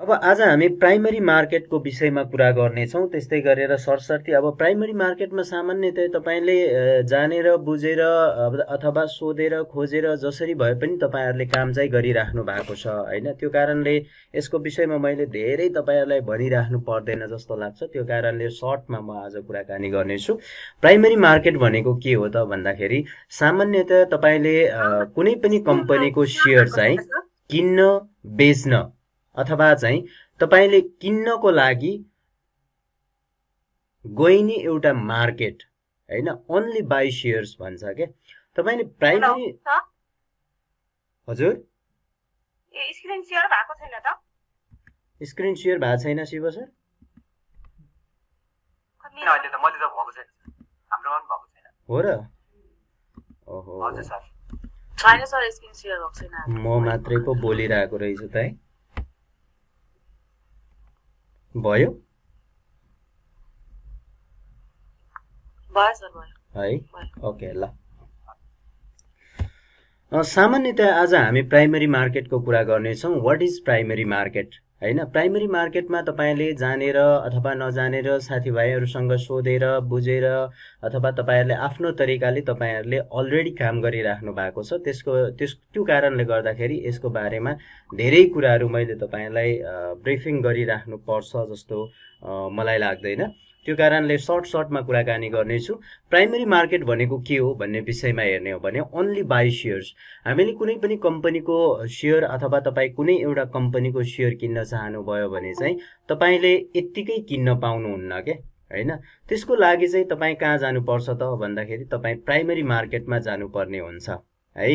अब आज हामी प्राइमरी मार्केटको विषयमा कुरा गर्नेछौँ त्यस्तै गरेर सरसर्ती अब प्राइमरी मार्केटमा सामान्यतया तपाईँले जानेर बुझेर अथवा सोधेर खोजेर जसरी भए पनि तपाईँहरूले काम चाहिँ गरिराख्नु भएको छ होइन त्यो कारणले यसको विषयमा मैले धेरै तपाईँहरूलाई भनिराख्नु पर्दैन जस्तो लाग्छ त्यो कारणले सर्टमा म आज कुराकानी गर्नेछु प्राइमरी मार्केट भनेको के हो त भन्दाखेरि सामान्यतया तपाईँले कुनै पनि कम्पनीको सेयर चाहिँ किन्न बेच्न अथवा चाहिँ तपाईँले किन्नको लागि गइने एउटा मार्केट होइन ओन्ली बाई सेयर्स भन्छ क्या तपाईँले प्राइमरी हजुर स्क्रिन सेयर भएको छैन शिव सर हो र ओहो म मात्रै पो बोलिरहेको रहेछु त है भयो है ओके ल सामान्यतया आज हामी प्राइमेरी मार्केटको कुरा गर्नेछौँ वाट इज प्राइमेरी मार्केट होइन प्राइमेरी मार्केटमा तपाईँले जानेर अथवा नजानेर साथीभाइहरूसँग सोधेर बुझेर अथवा तपाईँहरूले आफ्नो तरिकाले तपाईँहरूले अलरेडी काम गरिराख्नु भएको छ त्यसको त्यस त्यो कारणले गर्दाखेरि यसको बारेमा धेरै कुराहरू मैले तपाईँलाई ब्रिफिङ गरिराख्नु पर्छ जस्तो मलाई लाग्दैन त्यो कारणले सर्ट सर्टमा कुराकानी गर्नेछु प्राइमेरी मार्केट भनेको के हो भन्ने विषयमा हेर्ने हो भने ओन्ली बाई सेयर्स हामीले कुनै पनि कम्पनीको सेयर अथवा तपाईँ कुनै एउटा कम्पनीको सेयर किन्न चाहनुभयो भने चाहिँ तपाईँले यत्तिकै किन्न पाउनुहुन्न के होइन त्यसको लागि चाहिँ तपाईँ कहाँ जानुपर्छ त भन्दाखेरि तपाईँ प्राइमेरी मार्केटमा जानुपर्ने हुन्छ है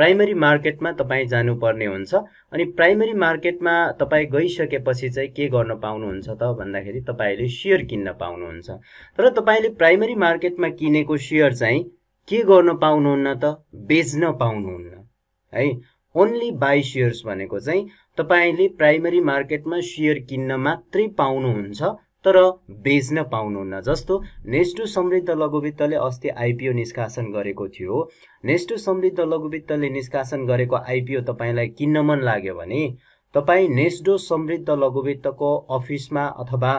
प्राइमरी मार्केटमा तपाईँ जानुपर्ने हुन्छ अनि प्राइमरी मार्केटमा तपाईँ गइसकेपछि चाहिँ के गर्न पाउनुहुन्छ त भन्दाखेरि तपाईँले सेयर किन्न पाउनुहुन्छ तर तपाईँले प्राइमरी मार्केटमा किनेको सेयर चाहिँ के गर्न पाउनुहुन्न त बेच्न पाउनुहुन्न है ओन्ली बाई सेयर्स भनेको चाहिँ तपाईँले प्राइमरी मार्केटमा सेयर किन्न मात्रै पाउनुहुन्छ तर बेच्न पाउनुहुन्न जस्तो नेस्टु समृद्ध लघुवित्तले अस्ति आइपिओ निष्कासन गरेको थियो नेस्टु समृद्ध लघुवित्तले निष्कासन गरेको आइपिओ तपाईँलाई किन्न मन लाग्यो भने तपाईँ नेस्डो समृद्ध लघुवित्तको अफिसमा अथवा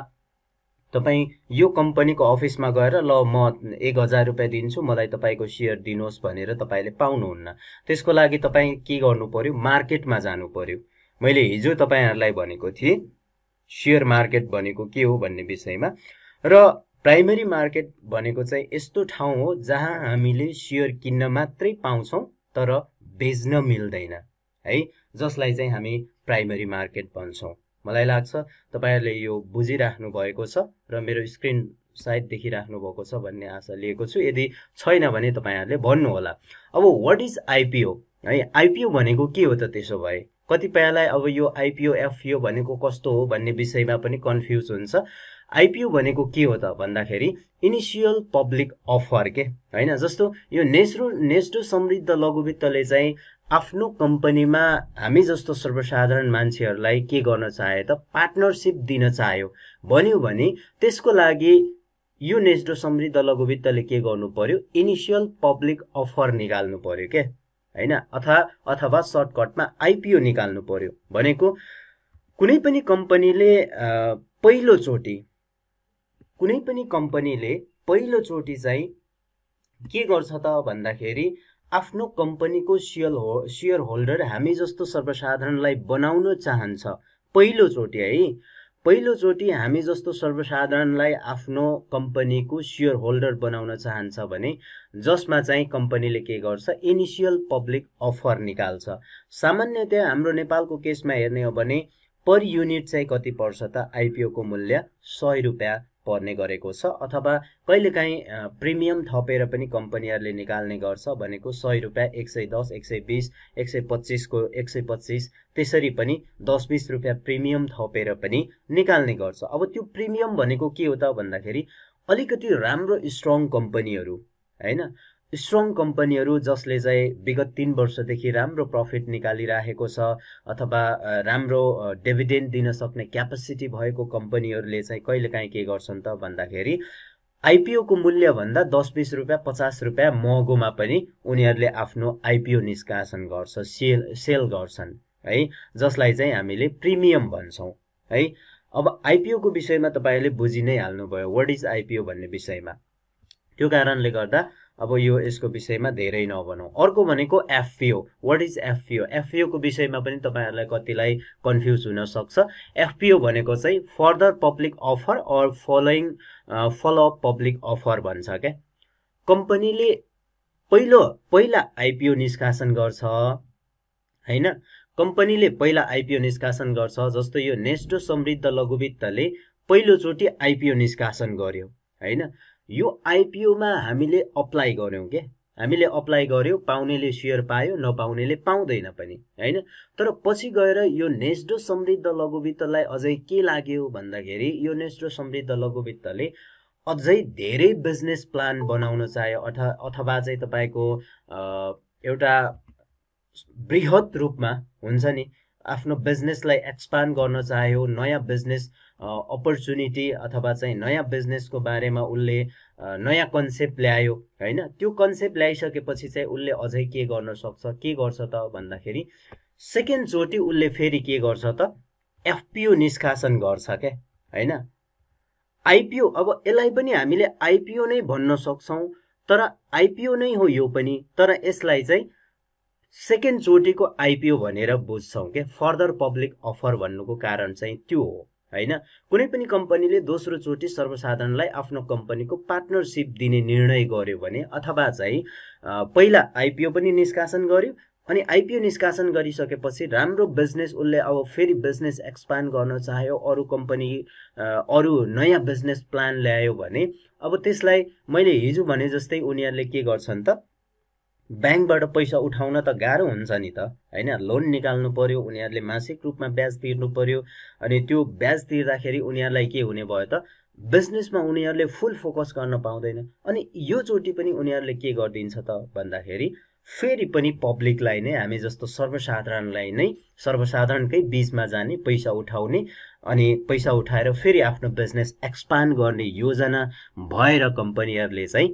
तपाईँ यो कम्पनीको अफिसमा गएर ल म एक हजार रुपियाँ दिन्छु मलाई तपाईँको सेयर दिनुहोस् भनेर तपाईँले पाउनुहुन्न त्यसको लागि तपाईँ के गर्नु पर्यो मार्केटमा जानु पर्यो मैले हिजो तपाईँहरूलाई भनेको थिएँ सेयर मार्केट भनेको के हो भन्ने विषयमा र प्राइमेरी मार्केट भनेको चाहिँ यस्तो ठाउँ हो जहाँ हामीले सेयर किन्न मात्रै पाउँछौँ तर बेच्न मिल्दैन है जसलाई चाहिँ हामी प्राइमेरी मार्केट भन्छौँ मलाई लाग्छ तपाईँहरूले यो बुझिराख्नु भएको छ र मेरो स्क्रिन सायद देखिराख्नु भएको छ भन्ने आशा लिएको छु यदि छैन भने तपाईँहरूले भन्नुहोला अब वाट इज आइपिओ है आइपिओ भनेको के हो त त्यसो भए कतिपयलाई अब यो आइपिओ एफपिओ भनेको कस्तो हो भन्ने विषयमा पनि कन्फ्युज हुन्छ आइपिओ भनेको के हो त भन्दाखेरि इनिसियल पब्लिक अफर के होइन जस्तो यो नेस्रो नेस्टो समृद्ध लघुवित्तले चाहिँ आफ्नो कम्पनीमा हामी जस्तो सर्वसाधारण मान्छेहरूलाई के गर्न चाहे त पार्टनरसिप दिन चाह्यो भन्यो भने त्यसको लागि यो नेस्डो समृद्ध लघुवित्तले के गर्नु पर्यो इनिसियल पब्लिक अफर निकाल्नु पर्यो के होइन अथवा अथवा सर्टकटमा आइपिओ निकाल्नु पर्यो भनेको कुनै पनि कम्पनीले पहिलोचोटि कुनै पनि कम्पनीले पहिलोचोटि चाहिँ के गर्छ त भन्दाखेरि आफ्नो कम्पनीको सियर हो सेयर होल्डर हामी जस्तो सर्वसाधारणलाई बनाउन चाहन्छ पहिलोचोटि है पहिलोचोटि हामी जस्तो सर्वसाधारणलाई आफ्नो कम्पनीको सियर होल्डर बनाउन चाहन्छ भने जसमा चाहिँ कम्पनीले के गर्छ इनिसियल पब्लिक अफर निकाल्छ सामान्यतया हाम्रो नेपालको केसमा हेर्ने हो भने पर युनिट चाहिँ कति पर्छ त आइपिओको मूल्य सय रुपियाँ पर्ने गरेको छ अथवा कहिलेकाहीँ प्रिमियम थपेर पनि कम्पनीहरूले निकाल्ने गर्छ भनेको सय रुपियाँ एक सय दस एक सय बिस एक सय पच्चिसको एक सय पच्चिस त्यसरी पनि दस बिस रुपियाँ प्रिमियम थपेर पनि निकाल्ने गर्छ अब त्यो प्रिमियम भनेको के हो त भन्दाखेरि अलिकति राम्रो स्ट्रङ कम्पनीहरू होइन स्ट्रङ कम्पनीहरू जसले चाहिँ विगत तिन वर्षदेखि राम्रो प्रफिट निकालिराखेको छ अथवा राम्रो डेभिडेन्ड दिन सक्ने क्यापेसिटी भएको कम्पनीहरूले चाहिँ कहिलेकाहीँ के गर्छन् त भन्दाखेरि आइपिओको मूल्यभन्दा दस बिस रुपियाँ पचास रुपियाँ महँगोमा पनि उनीहरूले आफ्नो आइपिओ निष्कासन गर्छ सेल सेल गर्छन् है जसलाई चाहिँ हामीले प्रिमियम भन्छौँ है अब आइपिओको विषयमा तपाईँहरूले बुझि नै हाल्नुभयो वाट इज आइपिओ भन्ने विषयमा त्यो कारणले गर्दा अब यो यसको विषयमा धेरै नभनौँ अर्को भनेको एफपिओ वाट इज एफपिओ एफपिओको विषयमा पनि तपाईँहरूलाई कतिलाई कन्फ्युज हुनसक्छ एफपिओ भनेको चाहिँ further public offer or following follow up public offer भन्छ क्या कम्पनीले पहिलो पहिला आइपिओ निष्कासन गर्छ होइन कम्पनीले पहिला आइपिओ निष्कासन गर्छ जस्तो यो नेस्टो समृद्ध लघुवित्तले पहिलोचोटि आइपिओ निष्कासन गर्यो होइन यो आइपिओमा हामीले अप्लाई गऱ्यौँ के हामीले अप्लाई गऱ्यौँ पाउनेले सेयर पायो नपाउनेले पाउँदैन पनि होइन तर पछि गएर यो नेस्डो समृद्ध लघुवित्तलाई अझै के लाग्यो भन्दाखेरि यो नेस्डो समृद्ध लघुवित्तले अझै धेरै बिजनेस प्लान बनाउन चाह्यो अथवा अथवा चाहिँ तपाईँको एउटा बृहत रूपमा हुन्छ नि आफ्नो बिजनेसलाई एक्सपान्ड गर्न चाह्यो नयाँ बिजनेस अपर्च्युनिटी अथवा चाहिँ नयाँ बिजनेसको बारेमा उसले नयाँ कन्सेप्ट ल्यायो होइन त्यो कन्सेप्ट ल्याइसकेपछि चाहिँ उसले अझै के गर्न सक्छ के गर्छ त भन्दाखेरि सेकेन्डचोटि उसले फेरि के गर्छ त एफपिओ निष्कासन गर्छ क्या होइन आइपिओ अब यसलाई पनि हामीले आइपिओ नै भन्न सक्छौँ तर आइपिओ नै हो यो पनि तर यसलाई चाहिँ सेकेन्ड चोटिको आइपिओ भनेर बुझ्छौँ क्या फर्दर पब्लिक अफर भन्नुको कारण चाहिँ त्यो हो होइन कुनै पनि कम्पनीले दोस्रो चोटि सर्वसाधारणलाई आफ्नो कम्पनीको पार्टनरसिप दिने निर्णय गर्यो भने अथवा चाहिँ पहिला आइपिओ पनि निष्कासन गर्यो अनि आइपिओ निष्कासन गरिसकेपछि राम्रो बिजनेस उसले अब फेरि बिजनेस एक्सपान्ड गर्न चाह्यो अरू कम्पनी अरू नयाँ बिजनेस प्लान ल्यायो भने अब त्यसलाई मैले हिजो भने जस्तै उनीहरूले के गर्छन् त ब्याङ्कबाट पैसा उठाउन त गाह्रो हुन्छ नि त होइन लोन निकाल्नु पर्यो उनीहरूले मासिक रूपमा ब्याज तिर्नु पऱ्यो अनि त्यो ब्याज तिर्दाखेरि उनीहरूलाई के हुने भयो त बिजनेसमा उनीहरूले फुल फोकस गर्न पाउँदैन अनि यो चोटि पनि उनीहरूले के गरिदिन्छ त भन्दाखेरि फेरि पनि पब्लिकलाई नै हामी जस्तो सर्वसाधारणलाई नै सर्वसाधारणकै बिचमा जाने पैसा उठाउने अनि पैसा उठाएर फेरि आफ्नो बिजनेस एक्सपान्ड गर्ने योजना भएर कम्पनीहरूले चाहिँ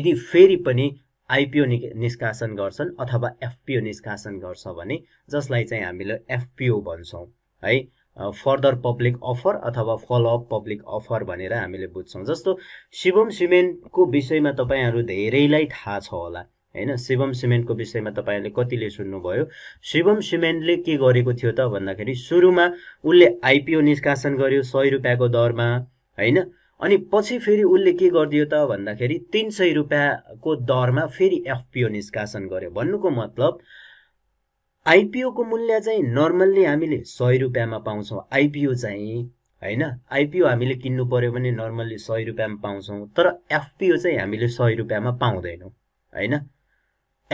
यदि फेरि पनि आइपिओ निष्कासन गर्छन् अथवा एफपिओ निष्कासन गर्छ भने जसलाई चाहिँ हामीले एफपिओ भन्छौँ है फर्दर पब्लिक अफर अथवा फलोअप पब्लिक अफर भनेर हामीले बुझ्छौँ जस्तो शिवम सिमेन्टको विषयमा तपाईँहरू धेरैलाई थाहा छ होला होइन शिवम सिमेन्टको विषयमा तपाईँहरूले कतिले सुन्नुभयो शिवम सिमेन्टले के गरेको थियो त भन्दाखेरि सुरुमा उसले आइपिओ निष्कासन गर्यो सय रुपियाँको दरमा होइन अनि पछि फेरि उसले के गरिदियो त भन्दाखेरि तिन सय रुपियाँको दरमा फेरि एफपिओ निष्कासन गर्यो भन्नुको मतलब आइपिओको मूल्य चाहिँ नर्मल्ली हामीले सय रुपियाँमा पाउँछौँ आइपिओ चाहिँ होइन आइपिओ हामीले किन्नु पऱ्यो भने नर्मल्ली सय रुपियाँमा पाउँछौँ तर एफपिओ चाहिँ हामीले सय रुपियाँमा पाउँदैनौँ होइन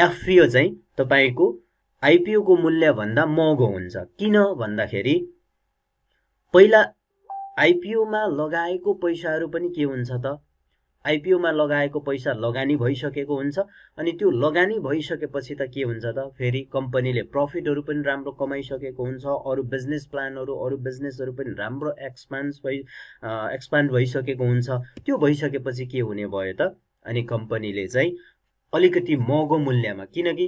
एफपिओ चाहिँ तपाईँको आइपिओको मूल्यभन्दा महँगो हुन्छ किन भन्दाखेरि पहिला आइपिओमा लगाएको पैसाहरू पनि के हुन्छ त आइपिओमा लगाएको पैसा लगानी भइसकेको हुन्छ अनि त्यो लगानी भइसकेपछि त के हुन्छ त फेरि कम्पनीले प्रफिटहरू पनि राम्रो कमाइसकेको हुन्छ अरू बिजनेस प्लानहरू अरू बिजनेसहरू पनि राम्रो एक्सपान्स भइ एक्सपान्ड भइसकेको हुन्छ त्यो भइसकेपछि के हुने भयो त अनि कम्पनीले चाहिँ अलिकति महँगो मूल्यमा किनकि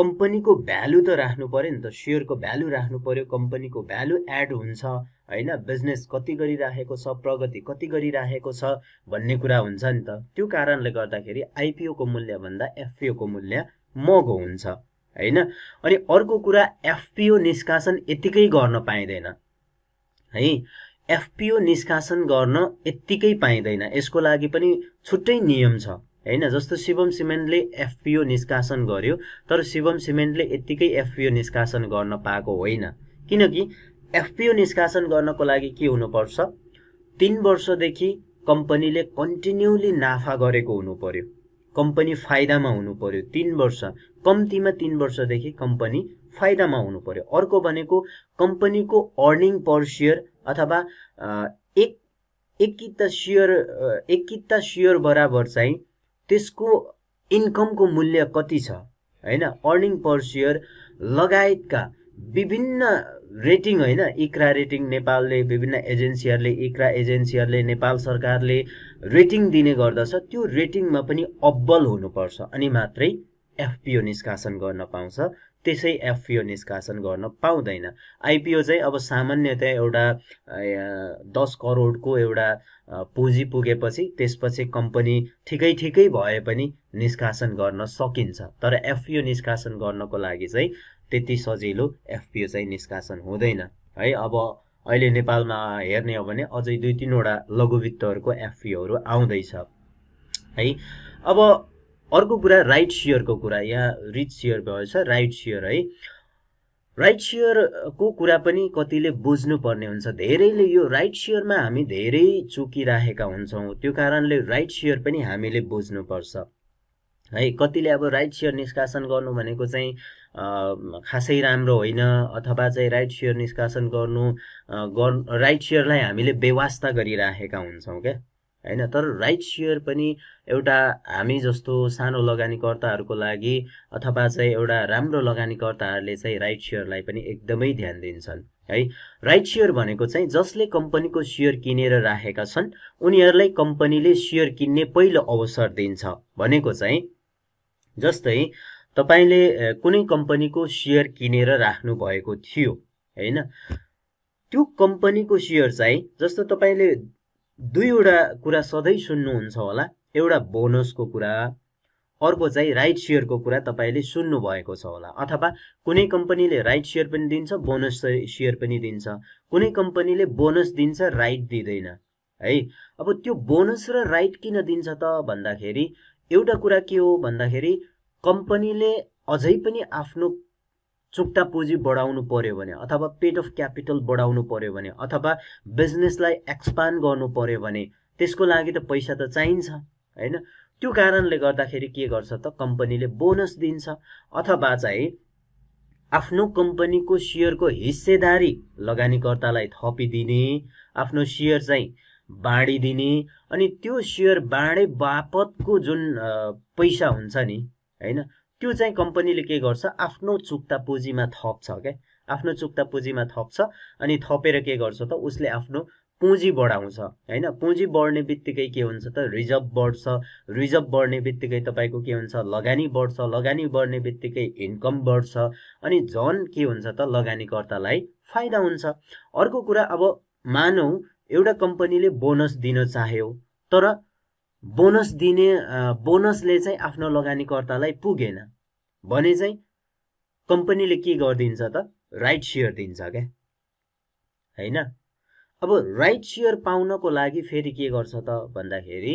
कम्पनीको भ्यालु त राख्नु पऱ्यो नि त सेयरको भ्यालु राख्नु पऱ्यो कम्पनीको भ्यालु एड हुन्छ होइन बिजनेस कति गरिराखेको छ प्रगति कति गरिराखेको छ भन्ने कुरा हुन्छ नि त त्यो कारणले गर्दाखेरि आइपिओको मूल्यभन्दा एफपिओको मूल्य महँगो हुन्छ होइन अनि अर्को कुरा एफपिओ निष्कासन यत्तिकै गर्न पाइँदैन है एफपिओ निष्कासन गर्न यत्तिकै पाइँदैन यसको लागि पनि छुट्टै नियम छ होइन जस्तो शिवम सिमेन्टले एफपिओ निष्कासन गर्यो तर शिवम सिमेन्टले यत्तिकै एफपिओ निष्कासन गर्न पाएको होइन किनकि एफपिओ निष्कासन गर्नको लागि के हुनुपर्छ तिन वर्षदेखि कम्पनीले कन्टिन्युली नाफा गरेको हुनु पर्यो कम्पनी फाइदामा हुनु पर्यो तिन वर्ष कम्तीमा तिन वर्षदेखि कम्पनी फाइदामा हुनु पर्यो अर्को भनेको कम्पनीको अर्निङ पर सेयर अथवा एक एकिता सेयर एकिता सेयर बराबर चाहिँ त्यसको इन्कमको मूल्य कति छ होइन अर्निङ पर सेयर लगायतका विभिन्न रेटिङ होइन इक्रा रेटिङ नेपालले विभिन्न एजेन्सीहरूले इक्रा एजेन्सीहरूले नेपाल सरकारले रेटिङ दिने गर्दछ त्यो रेटिङमा पनि अब्बल हुनुपर्छ अनि मात्रै एफपिओ निष्कासन गर्न पाउँछ त्यसै एफपिओ निष्कासन गर्न पाउँदैन आइपिओ चाहिँ अब सामान्यतया एउटा दस करोडको एउटा पुँजी पुगेपछि त्यसपछि कम्पनी ठिकै ठिकै भए पनि निष्कासन गर्न सकिन्छ तर एफपिओ निष्कासन गर्नको लागि चाहिँ त्यति सजिलो एफपिओ चाहिँ निष्कासन हुँदैन है अब अहिले नेपालमा हेर्ने हो भने अझै दुई तिनवटा लघुवित्तहरूको एफपिओहरू आउँदैछ है अब अर्को कुरा राइट सियरको कुरा यहाँ रिच सियर भएछ राइट सियर है राइट सियरको कुरा पनि कतिले बुझ्नुपर्ने हुन्छ धेरैले यो राइट सियरमा हामी धेरै चुकिराखेका हुन्छौँ त्यो कारणले राइट सियर पनि हामीले बुझ्नुपर्छ है कतिले अब राइट सियर निष्कासन गर्नु भनेको चाहिँ खासै राम्रो होइन अथवा चाहिँ राइट सेयर निष्कासन गर्नु गर् राइट सेयरलाई हामीले व्यवस्था गरिराखेका हुन्छौँ क्या होइन तर राइट सेयर पनि एउटा हामी जस्तो सानो लगानीकर्ताहरूको लागि अथवा चाहिँ एउटा राम्रो लगानीकर्ताहरूले चाहिँ राइट सेयरलाई पनि एकदमै ध्यान दिन्छन् है राइट सेयर भनेको चाहिँ जसले कम्पनीको सेयर किनेर राखेका छन् उनीहरूलाई कम्पनीले सेयर किन्ने पहिलो अवसर दिन्छ भनेको चाहिँ जस्तै तपाईँले कुनै कम्पनीको सेयर किनेर राख्नुभएको थियो होइन त्यो कम्पनीको सेयर चाहिँ जस्तो तपाईँले दुईवटा कुरा सधैँ सुन्नुहुन्छ होला एउटा बोनसको कुरा अर्को चाहिँ राइट सेयरको कुरा तपाईँले सुन्नुभएको छ होला अथवा कुनै कम्पनीले राइट सेयर पनि दिन्छ बोनस सेयर पनि दिन्छ कुनै कम्पनीले बोनस दिन्छ राइट दिँदैन है अब त्यो बोनस र राइट किन दिन्छ त भन्दाखेरि एउटा कुरा के हो भन्दाखेरि कम्पनीले अझै पनि आफ्नो चुक्ता पुँजी बढाउनु पर्यो भने अथवा पेट अफ क्यापिटल बढाउनु पर्यो भने अथवा बिजनेसलाई एक्सपान्ड गर्नु पऱ्यो भने त्यसको लागि त पैसा त चाहिन्छ होइन त्यो कारणले गर्दाखेरि के गर्छ त कम्पनीले बोनस दिन्छ अथवा चाहिँ आफ्नो कम्पनीको सेयरको हिस्सेदारी लगानीकर्तालाई थपिदिने आफ्नो सेयर चाहिँ बाँडिदिने अनि त्यो सेयर बाँडे बापतको जुन पैसा हुन्छ नि होइन त्यो चाहिँ कम्पनीले के गर्छ आफ्नो चुक्ता पुँजीमा थप्छ क्या आफ्नो चुक्ता पुँजीमा थप्छ अनि थपेर के गर्छ त उसले आफ्नो पुँजी बढाउँछ होइन पुँजी बढ्ने बित्तिकै के हुन्छ त रिजर्भ बढ्छ रिजर्भ बढ्ने बित्तिकै तपाईँको के हुन्छ लगानी बढ्छ लगानी बढ्ने बित्तिकै इन्कम बढ्छ अनि झन् के हुन्छ त लगानीकर्तालाई फाइदा हुन्छ अर्को कुरा अब मानौ एउटा कम्पनीले बोनस दिन चाह्यो तर बोनस दिने बोनसले चाहिँ आफ्नो लगानीकर्तालाई पुगेन भने चाहिँ कम्पनीले के गरिदिन्छ त राइट सेयर दिन्छ क्या होइन अब राइट सेयर पाउनको लागि फेरि के गर्छ त भन्दाखेरि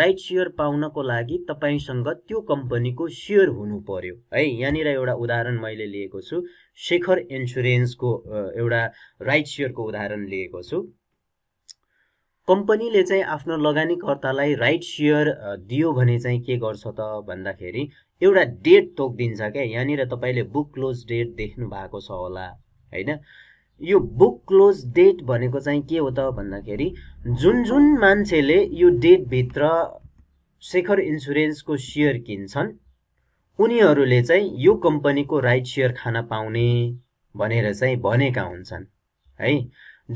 राइट सेयर पाउनको लागि तपाईँसँग त्यो कम्पनीको सेयर हुनु पर्यो है यहाँनिर एउटा उदाहरण मैले लिएको छु शेखर इन्सुरेन्सको एउटा राइट सेयरको उदाहरण लिएको छु कम्पनीले चाहिँ आफ्नो लगानीकर्तालाई राइट सेयर दियो भने चाहिँ के गर्छ त भन्दाखेरि एउटा डेट तोकिदिन्छ क्या यहाँनिर तपाईँले बुक क्लोज डेट देख्नु भएको छ होला होइन यो बुक क्लोज डेट भनेको चाहिँ के हो त भन्दाखेरि जुन जुन मान्छेले यो डेटभित्र शेखर इन्सुरेन्सको सेयर किन्छन् उनीहरूले चाहिँ यो कम्पनीको राइट सेयर खान पाउने भनेर चाहिँ भनेका हुन्छन् है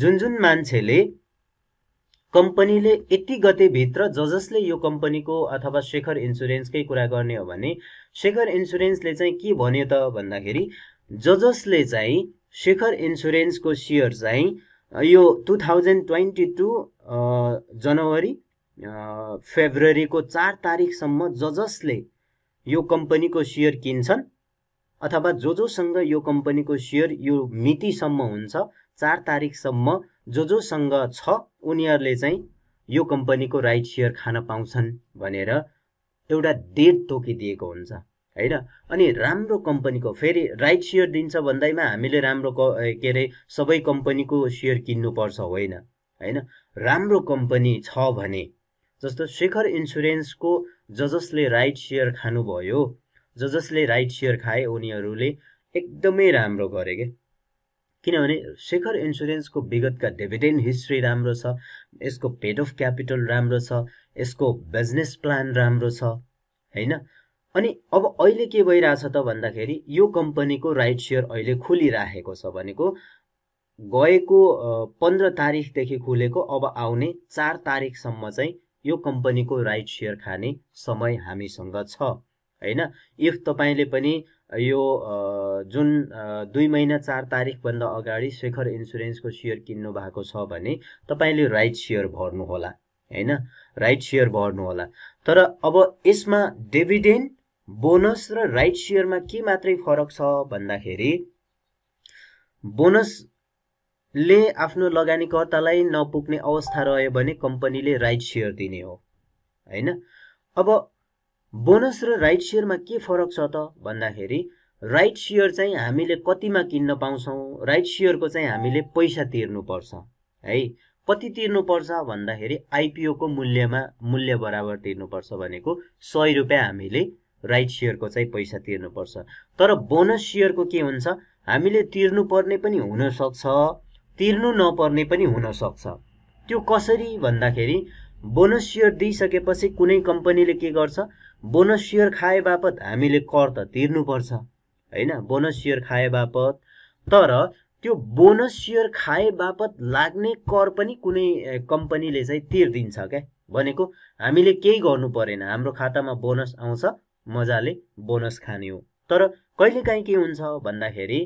जुन जुन मान्छेले कम्पनीले यति गतेभित्र ज जसले यो कम्पनीको अथवा शेखर इन्सुरेन्सकै कुरा गर्ने हो भने शेखर इन्सुरेन्सले चाहिँ के भन्यो त भन्दाखेरि ज जसले चाहिँ शेखर इन्सुरेन्सको सेयर चाहिँ यो टु थाउजन्ड ट्वेन्टी टू जनवरी फेब्रुअरीको चार तारिकसम्म ज जसले यो कम्पनीको सेयर किन्छन् अथवा जो जोसँग यो कम्पनीको सेयर यो मितिसम्म हुन्छ चार तारिकसम्म जो जोसँग छ उनीहरूले चाहिँ यो कम्पनीको राइट सेयर खान पाउँछन् भनेर एउटा डेट तोकिदिएको हुन्छ होइन अनि राम्रो कम्पनीको फेरि राइट सेयर दिन्छ भन्दैमा हामीले राम्रो क के अरे सबै कम्पनीको सेयर किन्नुपर्छ होइन होइन राम्रो कम्पनी छ भने जस्तो शेखर इन्सुरेन्सको ज जसले राइट सेयर खानुभयो ज जसले राइट सेयर खाए उनीहरूले एकदमै राम्रो गरे क्या किनभने शेखर इन्सुरेन्सको विगतका डिभिडेन्ड हिस्ट्री राम्रो छ यसको पेड अफ क्यापिटल राम्रो छ यसको बिजनेस प्लान राम्रो छ होइन अनि अब अहिले के भइरहेछ त भन्दाखेरि यो कम्पनीको राइट सेयर अहिले खोलिराखेको छ भनेको गएको पन्ध्र तारिकदेखि खुलेको अब आउने चार तारिकसम्म चाहिँ यो कम्पनीको राइट सेयर खाने समय हामीसँग छ होइन इफ तपाईँले पनि यो जुन दुई महिना चार तारिकभन्दा अगाडि शेखर इन्सुरेन्सको सेयर किन्नु भएको छ भने तपाईँले राइट सेयर भर्नुहोला होइन राइट सेयर भर्नुहोला तर अब यसमा डेभिडेन्ट बोनस र राइट सेयरमा के मात्रै फरक छ भन्दाखेरि बोनसले आफ्नो लगानीकर्तालाई नपुग्ने अवस्था रह्यो भने कम्पनीले राइट सेयर दिने हो होइन अब बोनस र राइट सेयरमा के फरक छ त भन्दाखेरि राइट सेयर चाहिँ हामीले कतिमा किन्न पाउँछौँ राइट सेयरको चाहिँ हामीले पैसा तिर्नुपर्छ है कति तिर्नुपर्छ भन्दाखेरि आइपिओको मूल्यमा मूल्य बराबर तिर्नुपर्छ भनेको सय रुपियाँ हामीले राइट सेयरको चाहिँ पैसा तिर्नुपर्छ तर बोनस सेयरको के हुन्छ हामीले तिर्नुपर्ने पनि हुनसक्छ तिर्नु नपर्ने पनि हुनसक्छ त्यो कसरी भन्दाखेरि बोनस सेयर दिइसकेपछि कुनै कम्पनीले के गर्छ बोनस सेयर खाए बापत हामीले कर त तिर्नुपर्छ होइन बोनस सेयर खाए बापत तर त्यो बोनस सेयर खाए बापत लाग्ने कर पनि कुनै कम्पनीले चाहिँ तिर्दिन्छ क्या भनेको हामीले केही गर्नु परेन हाम्रो खातामा बोनस आउँछ मजाले बोनस खाने हो तर कहिलेकाहीँ के हुन्छ भन्दाखेरि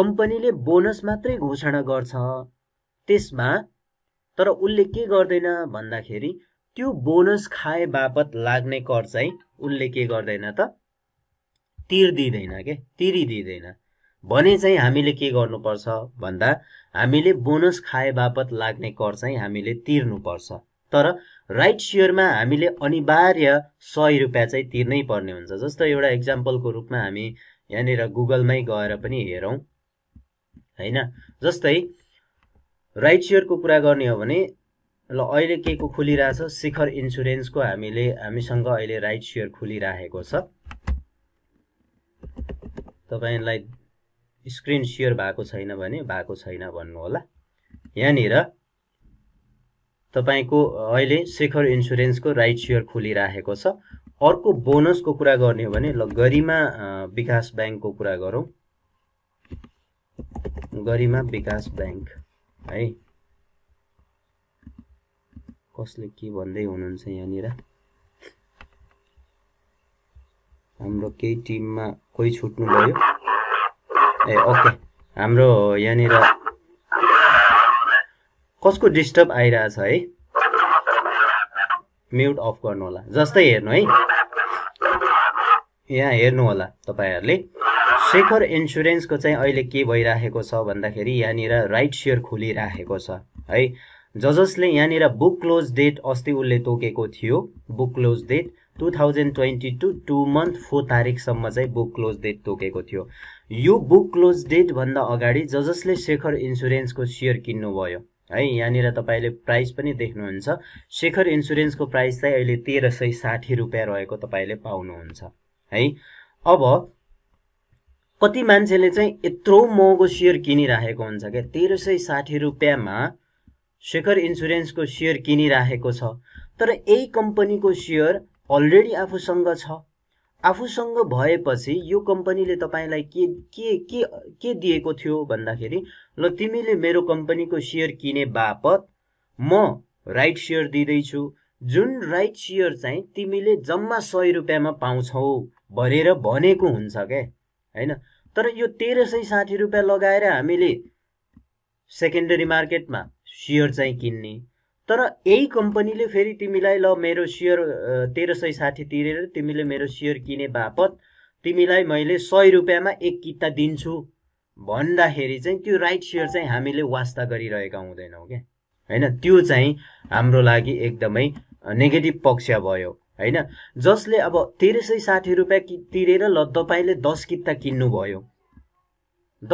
कम्पनीले बोनस मात्रै घोषणा गर्छ त्यसमा तर उसले के गर्दैन भन्दाखेरि त्यो बोनस खाए बापत लाग्ने कर चाहिँ उनले के गर्दैन त तिर्दिँदैन के तिरिदिँदैन भने चाहिँ हामीले के गर्नुपर्छ भन्दा हामीले बोनस खाए बापत लाग्ने कर चाहिँ हामीले तिर्नुपर्छ तर राइट सेयरमा हामीले अनिवार्य सय रुपियाँ चाहिँ तिर्नै पर्ने हुन्छ जस्तो एउटा इक्जाम्पलको रूपमा हामी यहाँनिर गुगलमै गएर पनि हेरौँ होइन जस्तै राइट सेयरको कुरा गर्ने हो भने ल अहिले के को छ शिखर इन्सुरेन्सको हामीले हामीसँग अहिले राइट सेयर खोलिराखेको छ तपाईँलाई स्क्रिन सेयर भएको छैन भने भएको छैन भन्नु होला यहाँनिर तपाईँको अहिले शेखर इन्सुरेन्सको राइट सेयर खोलिराखेको छ अर्को बोनसको कुरा गर्ने हो भने ल गरिमा विकास ब्याङ्कको कुरा गरौँ गरिमा विकास ब्याङ्क है कसले के भन्दै हुनुहुन्छ यहाँनिर हाम्रो केही टिममा कोही छुट्नु भयो ए ओके हाम्रो यहाँनिर कसको डिस्टर्ब आइरहेछ है म्युट अफ गर्नु होला जस्तै हेर्नु है यहाँ हेर्नु होला तपाईँहरूले शेखर इन्सुरेन्सको चाहिँ अहिले के भइराखेको छ भन्दाखेरि यहाँनिर राइट सेयर खोलिराखेको छ है ज जसले यहाँनिर बुक क्लोज डेट अस्ति उसले तोकेको थियो book close date two thousand twenty two two month four तारिकसम्म चाहिँ बुक क्लोज डेट तोकेको थियो यो बुक क्लोज डेटभन्दा अगाडि ज जसले शेखर इन्सुरेन्सको सेयर किन्नुभयो है यहाँनिर तपाईँले प्राइस पनि देख्नुहुन्छ शेखर इन्सुरेन्सको प्राइस चाहिँ अहिले तेह्र सय साठी रुपियाँ रहेको तपाईँले पाउनुहुन्छ है अब कति मान्छेले चाहिँ यत्रो महँगो सेयर किनिराखेको हुन्छ क्या तेह्र सय साठी रुपियाँमा शेखर इन्सुरेन्सको सेयर किनिराखेको छ तर यही कम्पनीको सेयर अलरेडी आफूसँग छ आफूसँग भएपछि यो कम्पनीले तपाईँलाई के के के के दिएको थियो भन्दाखेरि ल तिमीले मेरो कम्पनीको सेयर किने बापत म राइट सेयर दिँदैछु जुन राइट सेयर चाहिँ तिमीले जम्मा सय रुपियाँमा पाउँछौ भनेर भनेको हुन्छ क्या होइन तर यो तेह्र सय साठी रुपियाँ लगाएर हामीले सेकेन्डरी मार्केटमा सेयर चाहिँ किन्ने तर यही कम्पनीले फेरि तिमीलाई ल मेरो सेयर तेह्र सय साठी तिरेर तिमीले मेरो सेयर किने बापत तिमीलाई मैले सय रुपियाँमा एक किता दिन्छु भन्दाखेरि चाहिँ त्यो राइट सेयर चाहिँ हामीले वास्ता गरिरहेका हुँदैनौँ क्या होइन त्यो चाहिँ हाम्रो लागि एकदमै नेगेटिभ पक्ष भयो होइन जसले अब तेह्र सय साठी रुपियाँ कि तिरेर ल तपाईँले दस किता किन्नुभयो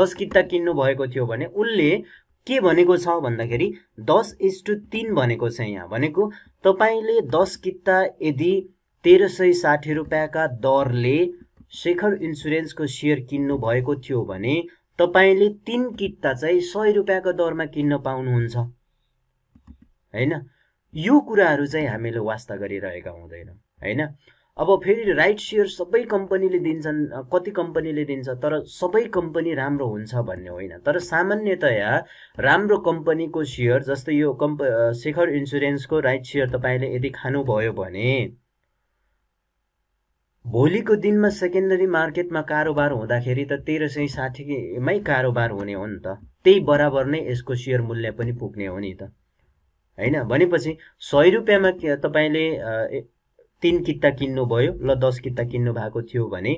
दस किता किन्नु भएको थियो भने उसले के भनेको छ भन्दाखेरि दस इज टु तिन भनेको छ यहाँ भनेको तपाईँले दस किता यदि तेह्र सय साठी रुपियाँका दरले शेखर इन्सुरेन्सको सेयर किन्नु भएको थियो भने तपाईँले तिन किता चाहिँ सय रुपियाँको दरमा किन्न पाउनुहुन्छ होइन यो कुराहरू चाहिँ हामीले वास्ता गरिरहेका हुँदैनौँ होइन अब फेरि राइट सेयर सबै कम्पनीले दिन्छन् कति कम्पनीले दिन्छ तर सबै कम्पनी राम्रो हुन्छ भन्ने होइन तर सामान्यतया राम्रो कम्पनीको सेयर जस्तै यो कम्प शेखर इन्सुरेन्सको राइट सेयर तपाईँले यदि खानुभयो भने भोलिको दिनमा सेकेन्डरी मार्केटमा कारोबार हुँदाखेरि त तेह्र सय साठीमै कारोबार हुने हो नि त त्यही बराबर नै यसको सेयर मूल्य पनि पुग्ने हो नि त होइन भनेपछि सय रुपियाँमा तपाईँले तिन किता किन्नुभयो ल दस किता किन्नु भएको थियो भने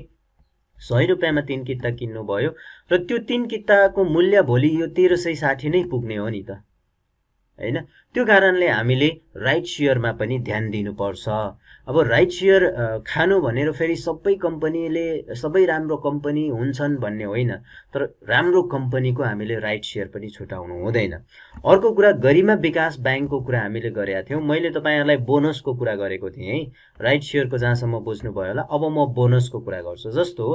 सय रुपियाँमा तिन किता किन्नुभयो र त्यो तिन किताको मूल्य भोलि यो तेह्र सय साठी नै पुग्ने हो नि त होइन त्यो कारणले हामीले राइट सेयरमा पनि ध्यान दिनुपर्छ अब राइट सेयर खानु भनेर फेरि सबै कम्पनीले सबै राम्रो कम्पनी हुन्छन् भन्ने होइन तर राम्रो कम्पनीको हामीले राइट सेयर पनि छुटाउनु हुँदैन अर्को कुरा गरिमा विकास ब्याङ्कको कुरा हामीले गरेका थियौँ मैले तपाईँहरूलाई बोनसको कुरा गरेको थिएँ है राइट सेयरको जहाँसम्म बुझ्नुभयो होला अब म बोनसको कुरा गर्छु जस्तो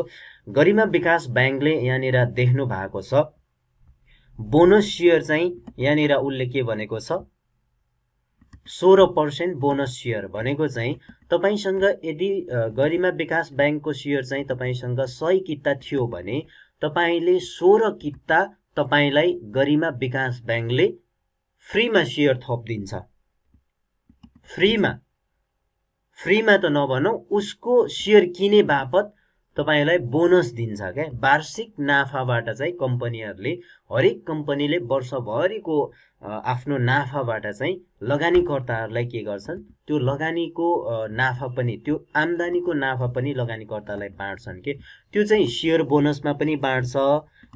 गरिमा विकास ब्याङ्कले यहाँनिर देख्नु भएको छ बोनस सेयर चाहिँ यहाँनिर उसले के भनेको छ सोह्र पर्सेन्ट बोनस सेयर भनेको चाहिँ तपाईँसँग यदि गरिमा विकास ब्याङ्कको सेयर चाहिँ तपाईँसँग सय किता थियो भने तपाईँले सोह्र किता तपाईँलाई गरिमा विकास ब्याङ्कले फ्रीमा सेयर थपिदिन्छ फ्रीमा फ्रीमा त नभनौँ उसको सेयर किने बापत तपाईँलाई बोनस दिन्छ क्या वार्षिक नाफाबाट चाहिँ कम्पनीहरूले हरेक कम्पनीले वर्षभरिको आफ्नो नाफाबाट चाहिँ लगानीकर्ताहरूलाई के गर्छन् त्यो लगानीको नाफा पनि त्यो आम्दानीको नाफा पनि लगानीकर्तालाई बाँड्छन् कि त्यो चाहिँ सेयर बोनसमा पनि बाँड्छ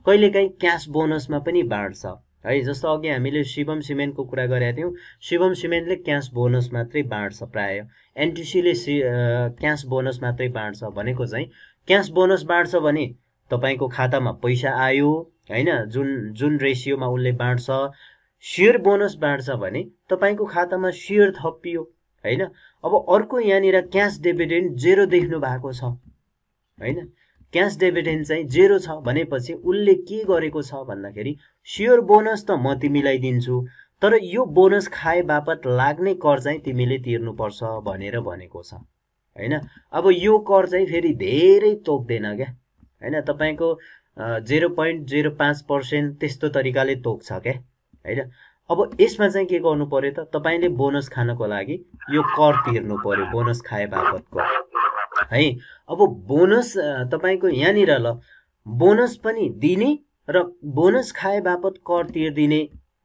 कहिलेकाहीँ क्यास बोनसमा पनि बाँड्छ है जस्तो अघि हामीले शिवम सिमेन्टको कुरा गरेका थियौँ शिवम सिमेन्टले क्यास बोनस मात्रै बाँड्छ प्राय एनटिसीले सि क्यास बोनस मात्रै बाँड्छ भनेको चाहिँ क्यास बोनस बाँड्छ भने तपाईँको खातामा पैसा आयो होइन जुन जुन रेसियोमा उसले बाँड्छ सेयर बोनस बाँड्छ भने तपाईँको खातामा सेयर थपियो होइन अब अर्को यहाँनिर क्यास डेभिडेन्ट जेरो देख्नु भएको छ होइन क्यास डेभिडेन्ट चाहिँ जेरो छ भनेपछि उसले के गरेको छ भन्दाखेरि सेयर बोनस त म तिमीलाई दिन्छु तर यो बोनस खाए बापत लाग्ने कर चाहिँ तिमीले तिर्नुपर्छ भनेर भनेको छ होइन अब यो कर चाहिँ फेरि धेरै तोक्दैन क्या होइन तपाईँको जेरो पोइन्ट जेरो पाँच पर्सेन्ट त्यस्तो तरिकाले तोक्छ क्या होइन अब यसमा चाहिँ के गर्नु पऱ्यो त तपाईँले बोनस खानको लागि यो कर तिर्नु पऱ्यो बोनस खाए बापतको है अब बोनस तपाईँको यहाँनिर ल बोनस पनि दिने र बोनस खाए बापत कर तिर्दिने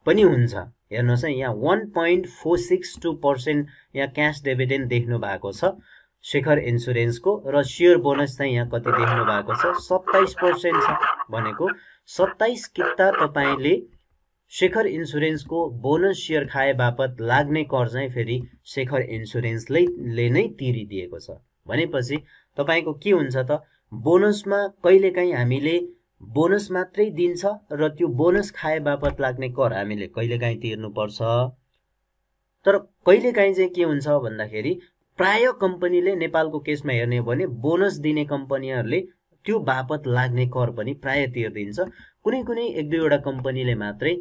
पनि हुन्छ हेर्नुहोस् है यहाँ one point four six two percent यहाँ क्यास डेभिडेन्ट देख्नु भएको छ शेखर इन्सुरेन्सको र सियर बोनस चाहिँ यहाँ कति देख्नु भएको छ सत्ताइस पर्सेन्ट छ भनेको सत्ताइस किता तपाईँले शेखर इन्सुरेन्सको बोनस सेयर खाए बापत लाग्ने कर चाहिँ फेरि शेखर इन्सुरेन्सले नै तिरिदिएको छ भनेपछि तपाईँको के हुन्छ त बोनसमा कहिलेकाहीँ हामीले बोनस मात्रै दिन्छ र त्यो बोनस खाए बापत लाग्ने कर हामीले कहिलेकाहीँ तिर्नुपर्छ तर कहिलेकाहीँ चाहिँ के हुन्छ भन्दाखेरि प्राय कम्पनीले नेपालको केसमा हेर्ने हो भने बोनस दिने कम्पनीहरूले त्यो बापत लाग्ने कर पनि प्राय तिर्दिन्छ कुनै कुनै एक दुईवटा कम्पनीले मात्रै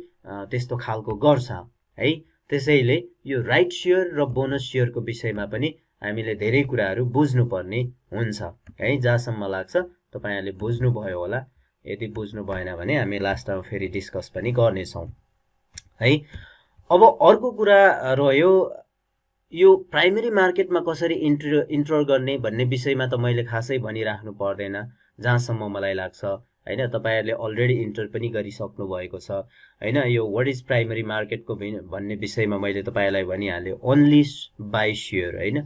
त्यस्तो खालको गर्छ है त्यसैले यो राइट सेयर र बोनस सेयरको विषयमा पनि हामीले धेरै कुराहरू बुझ्नुपर्ने हुन्छ है जहाँसम्म लाग्छ तपाईँहरूले बुझ्नुभयो होला यदि बुझ्नु भएन भने हामी लास्टमा फेरि डिस्कस पनि गर्नेछौँ है अब अर्को कुरा रह्यो यो प्राइमेरी मार्केटमा कसरी इन्ट्र इन्टर गर्ने भन्ने विषयमा त मैले खासै भनिराख्नु पर्दैन जहाँसम्म मलाई लाग्छ होइन तपाईँहरूले अलरेडी इन्टर पनि गरिसक्नु भएको छ होइन यो वाट इज प्राइमेरी मार्केटको भन्ने विषयमा मैले तपाईँलाई भनिहालेँ ओन्ली बाई सेयर होइन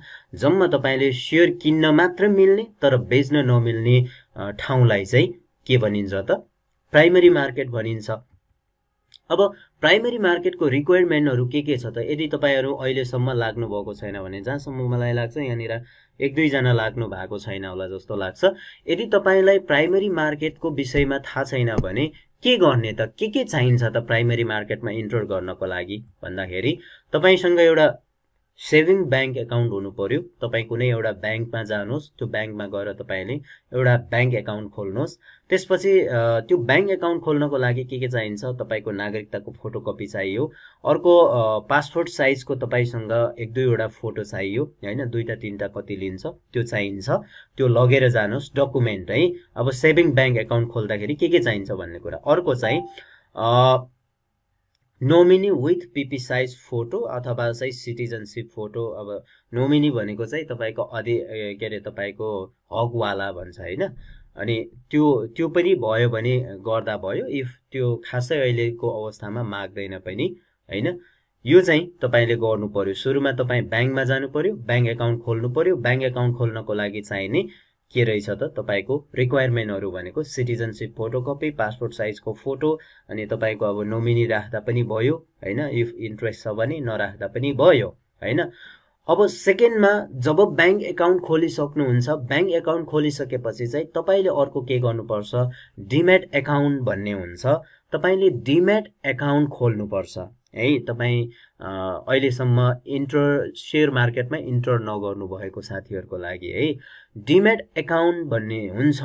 जम्मा तपाईँले सेयर किन्न मात्र मिल्ने तर बेच्न नमिल्ने ठाउँलाई चाहिँ के भनिन्छ त प्राइमेरी मार्केट भनिन्छ अब प्राइमेरी मार्केटको रिक्वायरमेन्टहरू के के छ त यदि तपाईँहरू अहिलेसम्म लाग्नु भएको छैन भने जहाँसम्म मलाई लाग्छ यहाँनिर एक दुईजना लाग्नु भएको छैन होला जस्तो लाग्छ यदि तपाईँलाई प्राइमेरी मार्केटको विषयमा थाहा छैन भने के गर्ने त के के चाहिन्छ त प्राइमेरी मार्केटमा इन्ट्रोड गर्नको लागि भन्दाखेरि तपाईँसँग एउटा सेभिङ ब्याङ्क एकाउन्ट हुनु पर्यो तपाईँ कुनै एउटा ब्याङ्कमा जानुहोस् त्यो ब्याङ्कमा गएर तपाईँले एउटा ब्याङ्क एकाउन्ट खोल्नुहोस् त्यसपछि त्यो ब्याङ्क एकाउन्ट खोल्नको लागि के के चाहिन्छ तपाईँको नागरिकताको फोटोकपी चाहियो अर्को पासपोर्ट साइजको तपाईँसँग एक दुईवटा फोटो चाहियो होइन दुईवटा तिनवटा कति लिन्छ त्यो चाहिन्छ त्यो लगेर जानुहोस् डकुमेन्ट है अब सेभिङ ब्याङ्क एकाउन्ट खोल्दाखेरि के के चाहिन्छ भन्ने कुरा अर्को चाहिँ nominee with PP size photo अथवा चाहिँ सिटिजनसिप फोटो अब नोमिनी भनेको चाहिँ तपाईँको अधि के अरे तपाईँको हकवाला भन्छ होइन अनि त्यो त्यो पनि भयो भने गर्दा भयो इफ त्यो खासै अहिलेको अवस्थामा माग्दैन पनि होइन यो चाहिँ तपाईँले गर्नु पर्यो सुरुमा तपाईँ ब्याङ्कमा जानु पर्यो ब्याङ्क एकाउन्ट खोल्नु पर्यो ब्याङ्क एकाउन्ट खोल्नको लागि चाहिने के रहेछ त तपाईँको रिक्वायरमेन्टहरू भनेको सिटिजनसिप फोटोकपी पासपोर्ट साइजको फोटो अनि तपाईँको अब नोमिनी राख्दा पनि भयो होइन इफ इन्ट्रेस्ट छ भने नराख्दा पनि भयो होइन अब सेकेन्डमा जब ब्याङ्क एकाउन्ट खोलिसक्नुहुन्छ ब्याङ्क एकाउन्ट खोलिसकेपछि चाहिँ तपाईँले अर्को के गर्नुपर्छ डिमेट एकाउन्ट भन्ने हुन्छ तपाईँले डिमेट एकाउन्ट खोल्नुपर्छ है तपाईँ अहिलेसम्म इन्टर सेयर मार्केटमा इन्टर नगर्नु भएको साथीहरूको लागि है डिमेट एकाउन्ट भन्ने हुन्छ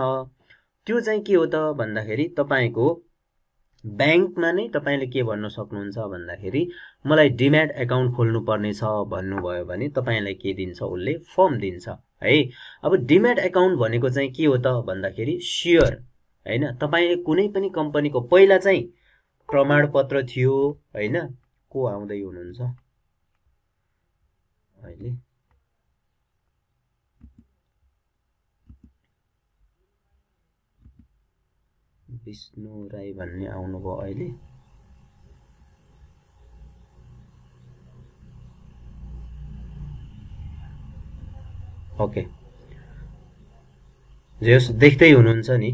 त्यो चाहिँ के हो त भन्दाखेरि तपाईँको ब्याङ्कमा नै तपाईँले के भन्न सक्नुहुन्छ भन्दाखेरि मलाई डिमेट एकाउन्ट खोल्नु छ भन्नुभयो भने तपाईँलाई के दिन्छ उसले फर्म दिन्छ है अब डिमेट एकाउन्ट भनेको चाहिँ के हो त भन्दाखेरि सेयर होइन तपाईँले कुनै पनि कम्पनीको पहिला चाहिँ प्रमाणपत्र थियो होइन को आउँदै हुनुहुन्छ अहिले विष्णु राई भन्ने आउनुभयो अहिले ओके जे होस् देख्दै हुनुहुन्छ नि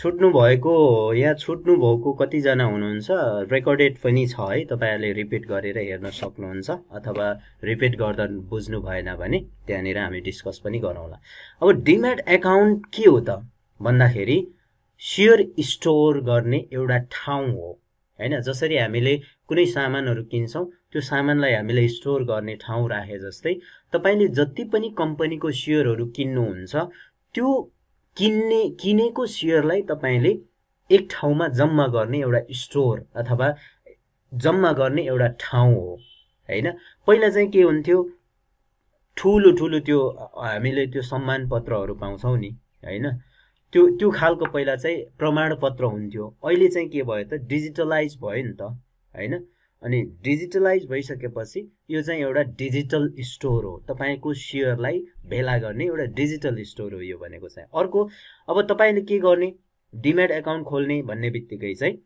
छुट्नु भएको या छुट्नु भएको कतिजना हुनुहुन्छ रेकर्डेड पनि छ है तपाईँहरूले रिपिट गरेर हेर्न सक्नुहुन्छ अथवा रिपिट गर्दा बुझ्नु भएन भने त्यहाँनिर हामी डिस्कस पनि गरौँला अब डिमेट एकाउन्ट के हो त भन्दाखेरि सेयर स्टोर गर्ने एउटा ठाउँ हो होइन जसरी हामीले कुनै सामानहरू किन्छौँ त्यो सामानलाई हामीले स्टोर गर्ने ठाउँ राखे जस्तै तपाईँले जति पनि कम्पनीको सेयरहरू किन्नुहुन्छ त्यो किन्ने किनेको सेयरलाई तपाईँले एक ठाउँमा जम्मा गर्ने एउटा स्टोर अथवा जम्मा गर्ने एउटा ठाउँ हो होइन पहिला चाहिँ के हुन्थ्यो ठुलो ठुलो त्यो हामीले त्यो सम्मान पत्रहरू पाउँछौँ नि होइन त्यो त्यो खालको पहिला चाहिँ प्रमाणपत्र हुन्थ्यो अहिले चाहिँ के भयो त डिजिटलाइज भयो नि त होइन अनि डिजिटलाइज भइसकेपछि यो चाहिँ एउटा डिजिटल स्टोर हो तपाईँको सेयरलाई भेला गर्ने एउटा डिजिटल स्टोर हो यो भनेको चाहिँ अर्को अब तपाईँले के गर्ने डिमेट एकाउन्ट खोल्ने भन्ने बित्तिकै चाहिँ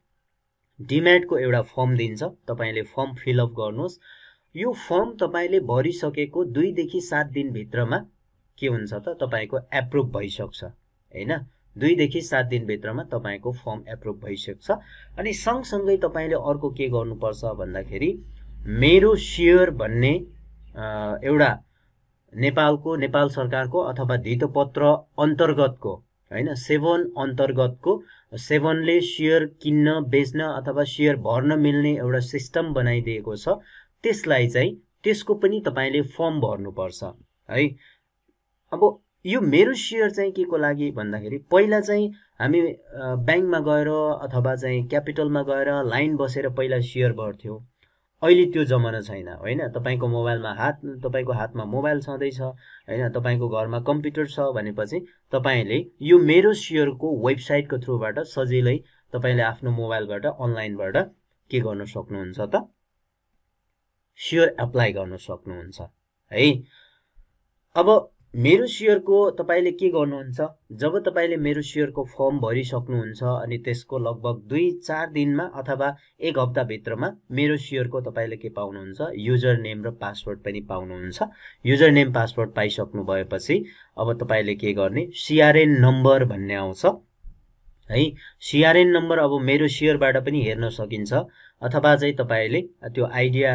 डिमेटको एउटा फर्म दिन्छ तपाईँले फर्म फिलअप गर्नुहोस् यो फर्म तपाईँले भरिसकेको दुईदेखि सात दिनभित्रमा के हुन्छ त तपाईँको एप्रुभ भइसक्छ होइन दुईदेखि सात दिनभित्रमा तपाईँको फर्म एप्रुभ भइसकेको छ अनि सँगसँगै तपाईँले अर्को के गर्नुपर्छ भन्दाखेरि मेरो सेयर भन्ने एउटा नेपालको नेपाल सरकारको अथवा धितोपत्र अन्तर्गतको होइन सेभन अन्तर्गतको सेभनले सेयर किन्न बेच्न अथवा सेयर भर्न मिल्ने एउटा सिस्टम बनाइदिएको छ त्यसलाई चाहिँ त्यसको पनि तपाईँले फर्म भर्नुपर्छ है अब यो मेरो सेयर चाहिँ के को लागि भन्दाखेरि पहिला चाहिँ हामी ब्याङ्कमा गएर अथवा चाहिँ क्यापिटलमा गएर लाइन बसेर पहिला सेयर भर्थ्यो अहिले त्यो जमाना छैन होइन तपाईँको मोबाइलमा हात तपाईँको हातमा मोबाइल छँदैछ होइन तपाईँको घरमा कम्प्युटर छ भनेपछि तपाईँले यो मेरो सेयरको वेबसाइटको थ्रुबाट सजिलै तपाईँले आफ्नो मोबाइलबाट अनलाइनबाट के गर्नु सक्नुहुन्छ त सेयर एप्लाई गर्न सक्नुहुन्छ है अब मेरो सेयरको तपाईँले के गर्नुहुन्छ जब तपाईँले मेरो सेयरको फर्म भरिसक्नुहुन्छ अनि त्यसको लगभग दुई चार दिनमा अथवा एक हप्ताभित्रमा मेरो सेयरको तपाईँले के पाउनुहुन्छ युजर नेम र पासवर्ड पनि पाउनुहुन्छ युजर नेम पासवर्ड पाइसक्नु भएपछि अब तपाईँले के गर्ने सिआरएन नम्बर भन्ने आउँछ है सिआरएन नम्बर अब मेरो सेयरबाट पनि हेर्न सकिन्छ अथवा चाहिँ तपाईँले त्यो आइडिया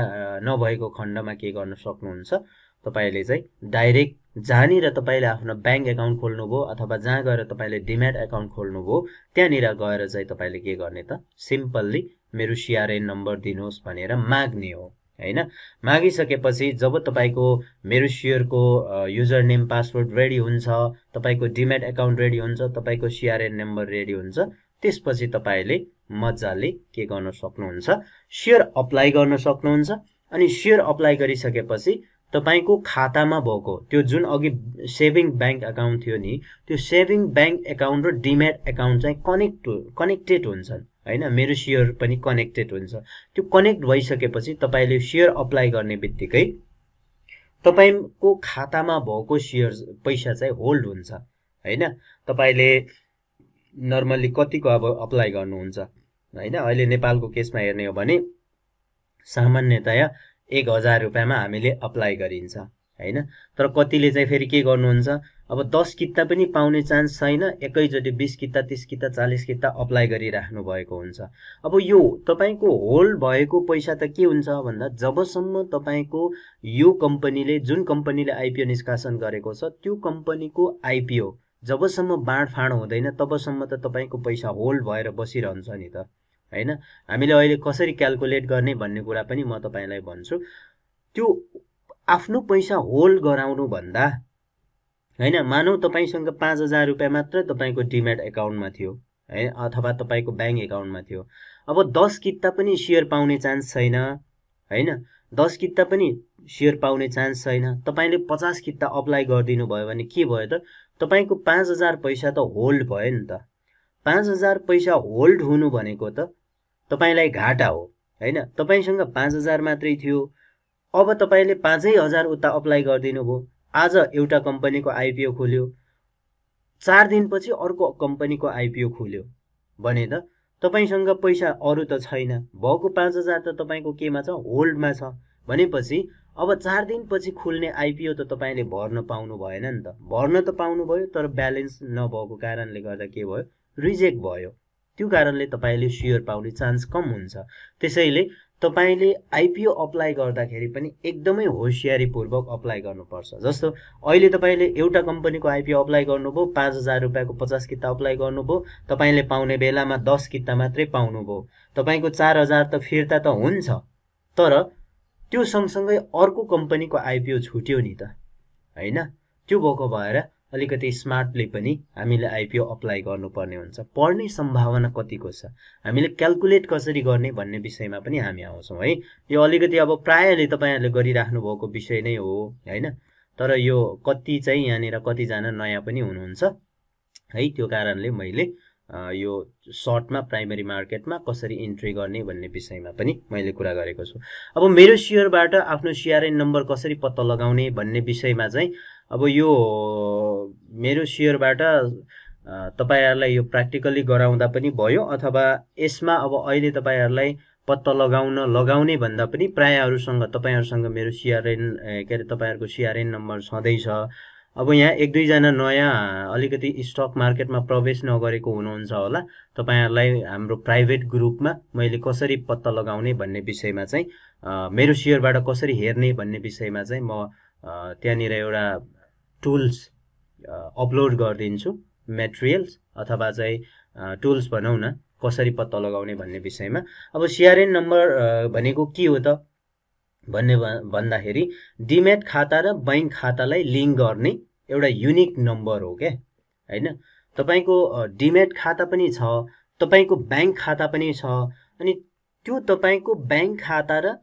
नभएको खण्डमा के गर्न सक्नुहुन्छ तपाईँले चाहिँ डाइरेक्ट जहाँनिर तपाईँले आफ्नो ब्याङ्क एकाउन्ट खोल्नुभयो अथवा जहाँ गएर तपाईँले डिमेट एकाउन्ट खोल्नुभयो त्यहाँनिर गएर चाहिँ तपाईँले के गर्ने त सिम्पल्ली मेरो सिआरएन नम्बर दिनुहोस् भनेर माग्ने हो होइन मागिसकेपछि जब तपाईँको मेरो सियरको युजर नेम पासवर्ड रेडी हुन्छ तपाईँको डिमेट एकाउन्ट रेडी हुन्छ तपाईँको सिआरएन नम्बर रेडी हुन्छ त्यसपछि तपाईँले मजाले के गर्न सक्नुहुन्छ सेयर अप्लाई गर्न सक्नुहुन्छ अनि सेयर अप्लाई गरिसकेपछि तपाईँको खातामा भएको त्यो जुन अघि सेभिङ ब्याङ्क एकाउन्ट थियो नि त्यो सेभिङ ब्याङ्क एकाउन्ट र डिमेट एकाउन्ट चाहिँ कनेक्ट कनेक्टेड हुन्छन् होइन मेरो सेयर पनि कनेक्टेड हुन्छ त्यो कनेक्ट भइसकेपछि तपाईँले सेयर अप्लाई गर्ने बित्तिकै तपाईँको खातामा भएको सेयर पैसा चाहिँ होल्ड हुन्छ होइन तपाईँले नर्मल्ली कतिको अब अप्लाई गर्नुहुन्छ होइन अहिले नेपालको केसमा हेर्ने हो भने सामान्यतया एक हजार रुपियाँमा हामीले अप्लाई गरिन्छ होइन तर कतिले चाहिँ फेरि के गर्नुहुन्छ अब दस किता पनि पाउने चान्स छैन एकैचोटि बिस किता तिस किता चालिस किता अप्लाई गरिराख्नु भएको हुन्छ अब यो तपाईँको होल्ड भएको पैसा त के हुन्छ भन्दा जबसम्म तपाईँको यो कम्पनीले जुन कम्पनीले आइपिओ निष्कासन गरेको छ त्यो कम्पनीको आइपिओ जबसम्म बाँडफाँड हुँदैन तबसम्म त तपाईँको पैसा होल्ड भएर बसिरहन्छ नि त होइन हामीले अहिले कसरी क्यालकुलेट गर्ने भन्ने कुरा पनि म तपाईँलाई भन्छु त्यो आफ्नो पैसा होल्ड गराउनुभन्दा होइन मानौ तपाईँसँग पाँच हजार रुपियाँ मात्र तपाईँको डिमेट एकाउन्टमा थियो है अथवा तपाईँको ब्याङ्क एकाउन्टमा थियो अब दस किता पनि सेयर पाउने चान्स छैन होइन दस किता पनि सेयर पाउने चान्स छैन तपाईँले पचास किता अप्लाई गरिदिनु भयो भने के भयो त तपाईँको पाँच हजार पैसा त होल्ड भयो नि त पाँच हजार पैसा होल्ड हुनु भनेको त तपाईँलाई घाटा हो होइन तपाईँसँग पाँच हजार मात्रै थियो अब तपाईँले पाँचै हजार उता अप्लाई गरिदिनु भयो आज एउटा कम्पनीको आइपिओ खोल्यो चार दिनपछि अर्को कम्पनीको आइपिओ खोल्यो भने त तपाईँसँग पैसा अरू त छैन भएको पाँच हजार त तपाईँको केमा छ होल्डमा छ भनेपछि अब चार दिनपछि खुल्ने आइपिओ त तपाईँले भर्न पाउनु भएन नि त भर्न त पाउनुभयो तर ब्यालेन्स नभएको कारणले गर्दा के भयो रिजेक्ट भयो त्यो कारणले तपाईँले सियर पाउने चान्स कम हुन्छ त्यसैले तपाईँले आइपिओ अप्लाई गर्दाखेरि पनि एकदमै होसियारीपूर्वक अप्लाई गर्नुपर्छ जस्तो अहिले तपाईँले एउटा कम्पनीको आइपिओ अप्लाई गर्नुभयो पाँच हजार रुपियाँको पचास किता अप्लाई गर्नुभयो तपाईँले पाउने बेलामा दस किता मात्रै पाउनुभयो तपाईँको चार हजार त फिर्ता त हुन्छ तर त्यो सँगसँगै अर्को कम्पनीको आइपिओ छुट्यो नि त होइन त्यो भएको भएर अलिकति स्मार्टले पनि हामीले आइपिओ अप्लाई गर्नुपर्ने हुन्छ पढ्ने सम्भावना कतिको छ हामीले क्यालकुलेट कसरी गर्ने भन्ने विषयमा पनि हामी आउँछौँ है यो अलिकति अब प्रायले तपाईँहरूले गरिराख्नु भएको विषय नै हो होइन तर यो कति चाहिँ यहाँनिर कतिजना नयाँ पनि हुनुहुन्छ है त्यो कारणले मैले यो सर्टमा प्राइमेरी मार्केटमा कसरी इन्ट्री गर्ने भन्ने विषयमा पनि मैले कुरा गरेको छु अब मेरो सेयरबाट आफ्नो सिआरएन नम्बर कसरी पत्ता लगाउने भन्ने विषयमा चाहिँ अब यो मेरो सेयरबाट तपाईँहरूलाई यो प्र्याक्टिकल्ली गराउँदा पनि भयो अथवा यसमा अब अहिले तपाईँहरूलाई पत्ता लगाउन लगाउने भन्दा पनि प्रायहरूसँग तपाईँहरूसँग मेरो सिआरएन के अरे तपाईँहरूको सिआरएन नम्बर छँदैछ अब यहाँ एक दुईजना नयाँ अलिकति स्टक मार्केटमा प्रवेश नगरेको हुनुहुन्छ होला तपाईँहरूलाई हाम्रो प्राइभेट ग्रुपमा मैले कसरी पत्ता लगाउने भन्ने विषयमा चाहिँ मेरो सेयरबाट कसरी हेर्ने भन्ने विषयमा चाहिँ म त्यहाँनिर एउटा टुल्स अपलोड uh, गरिदिन्छु मेटेरियल्स अथवा चाहिँ टुल्स uh, भनौँ न कसरी पत्ता लगाउने भन्ने विषयमा अब सिआरएन नम्बर uh, भनेको के हो त भन्ने भन्दाखेरि डिमेट खाता र बैङ्क खातालाई लिङ्क गर्ने एउटा युनिक नम्बर हो क्या होइन तपाईँको डिमेट खाता पनि छ तपाईँको ब्याङ्क खाता पनि छ अनि त्यो तपाईँको ब्याङ्क खाता र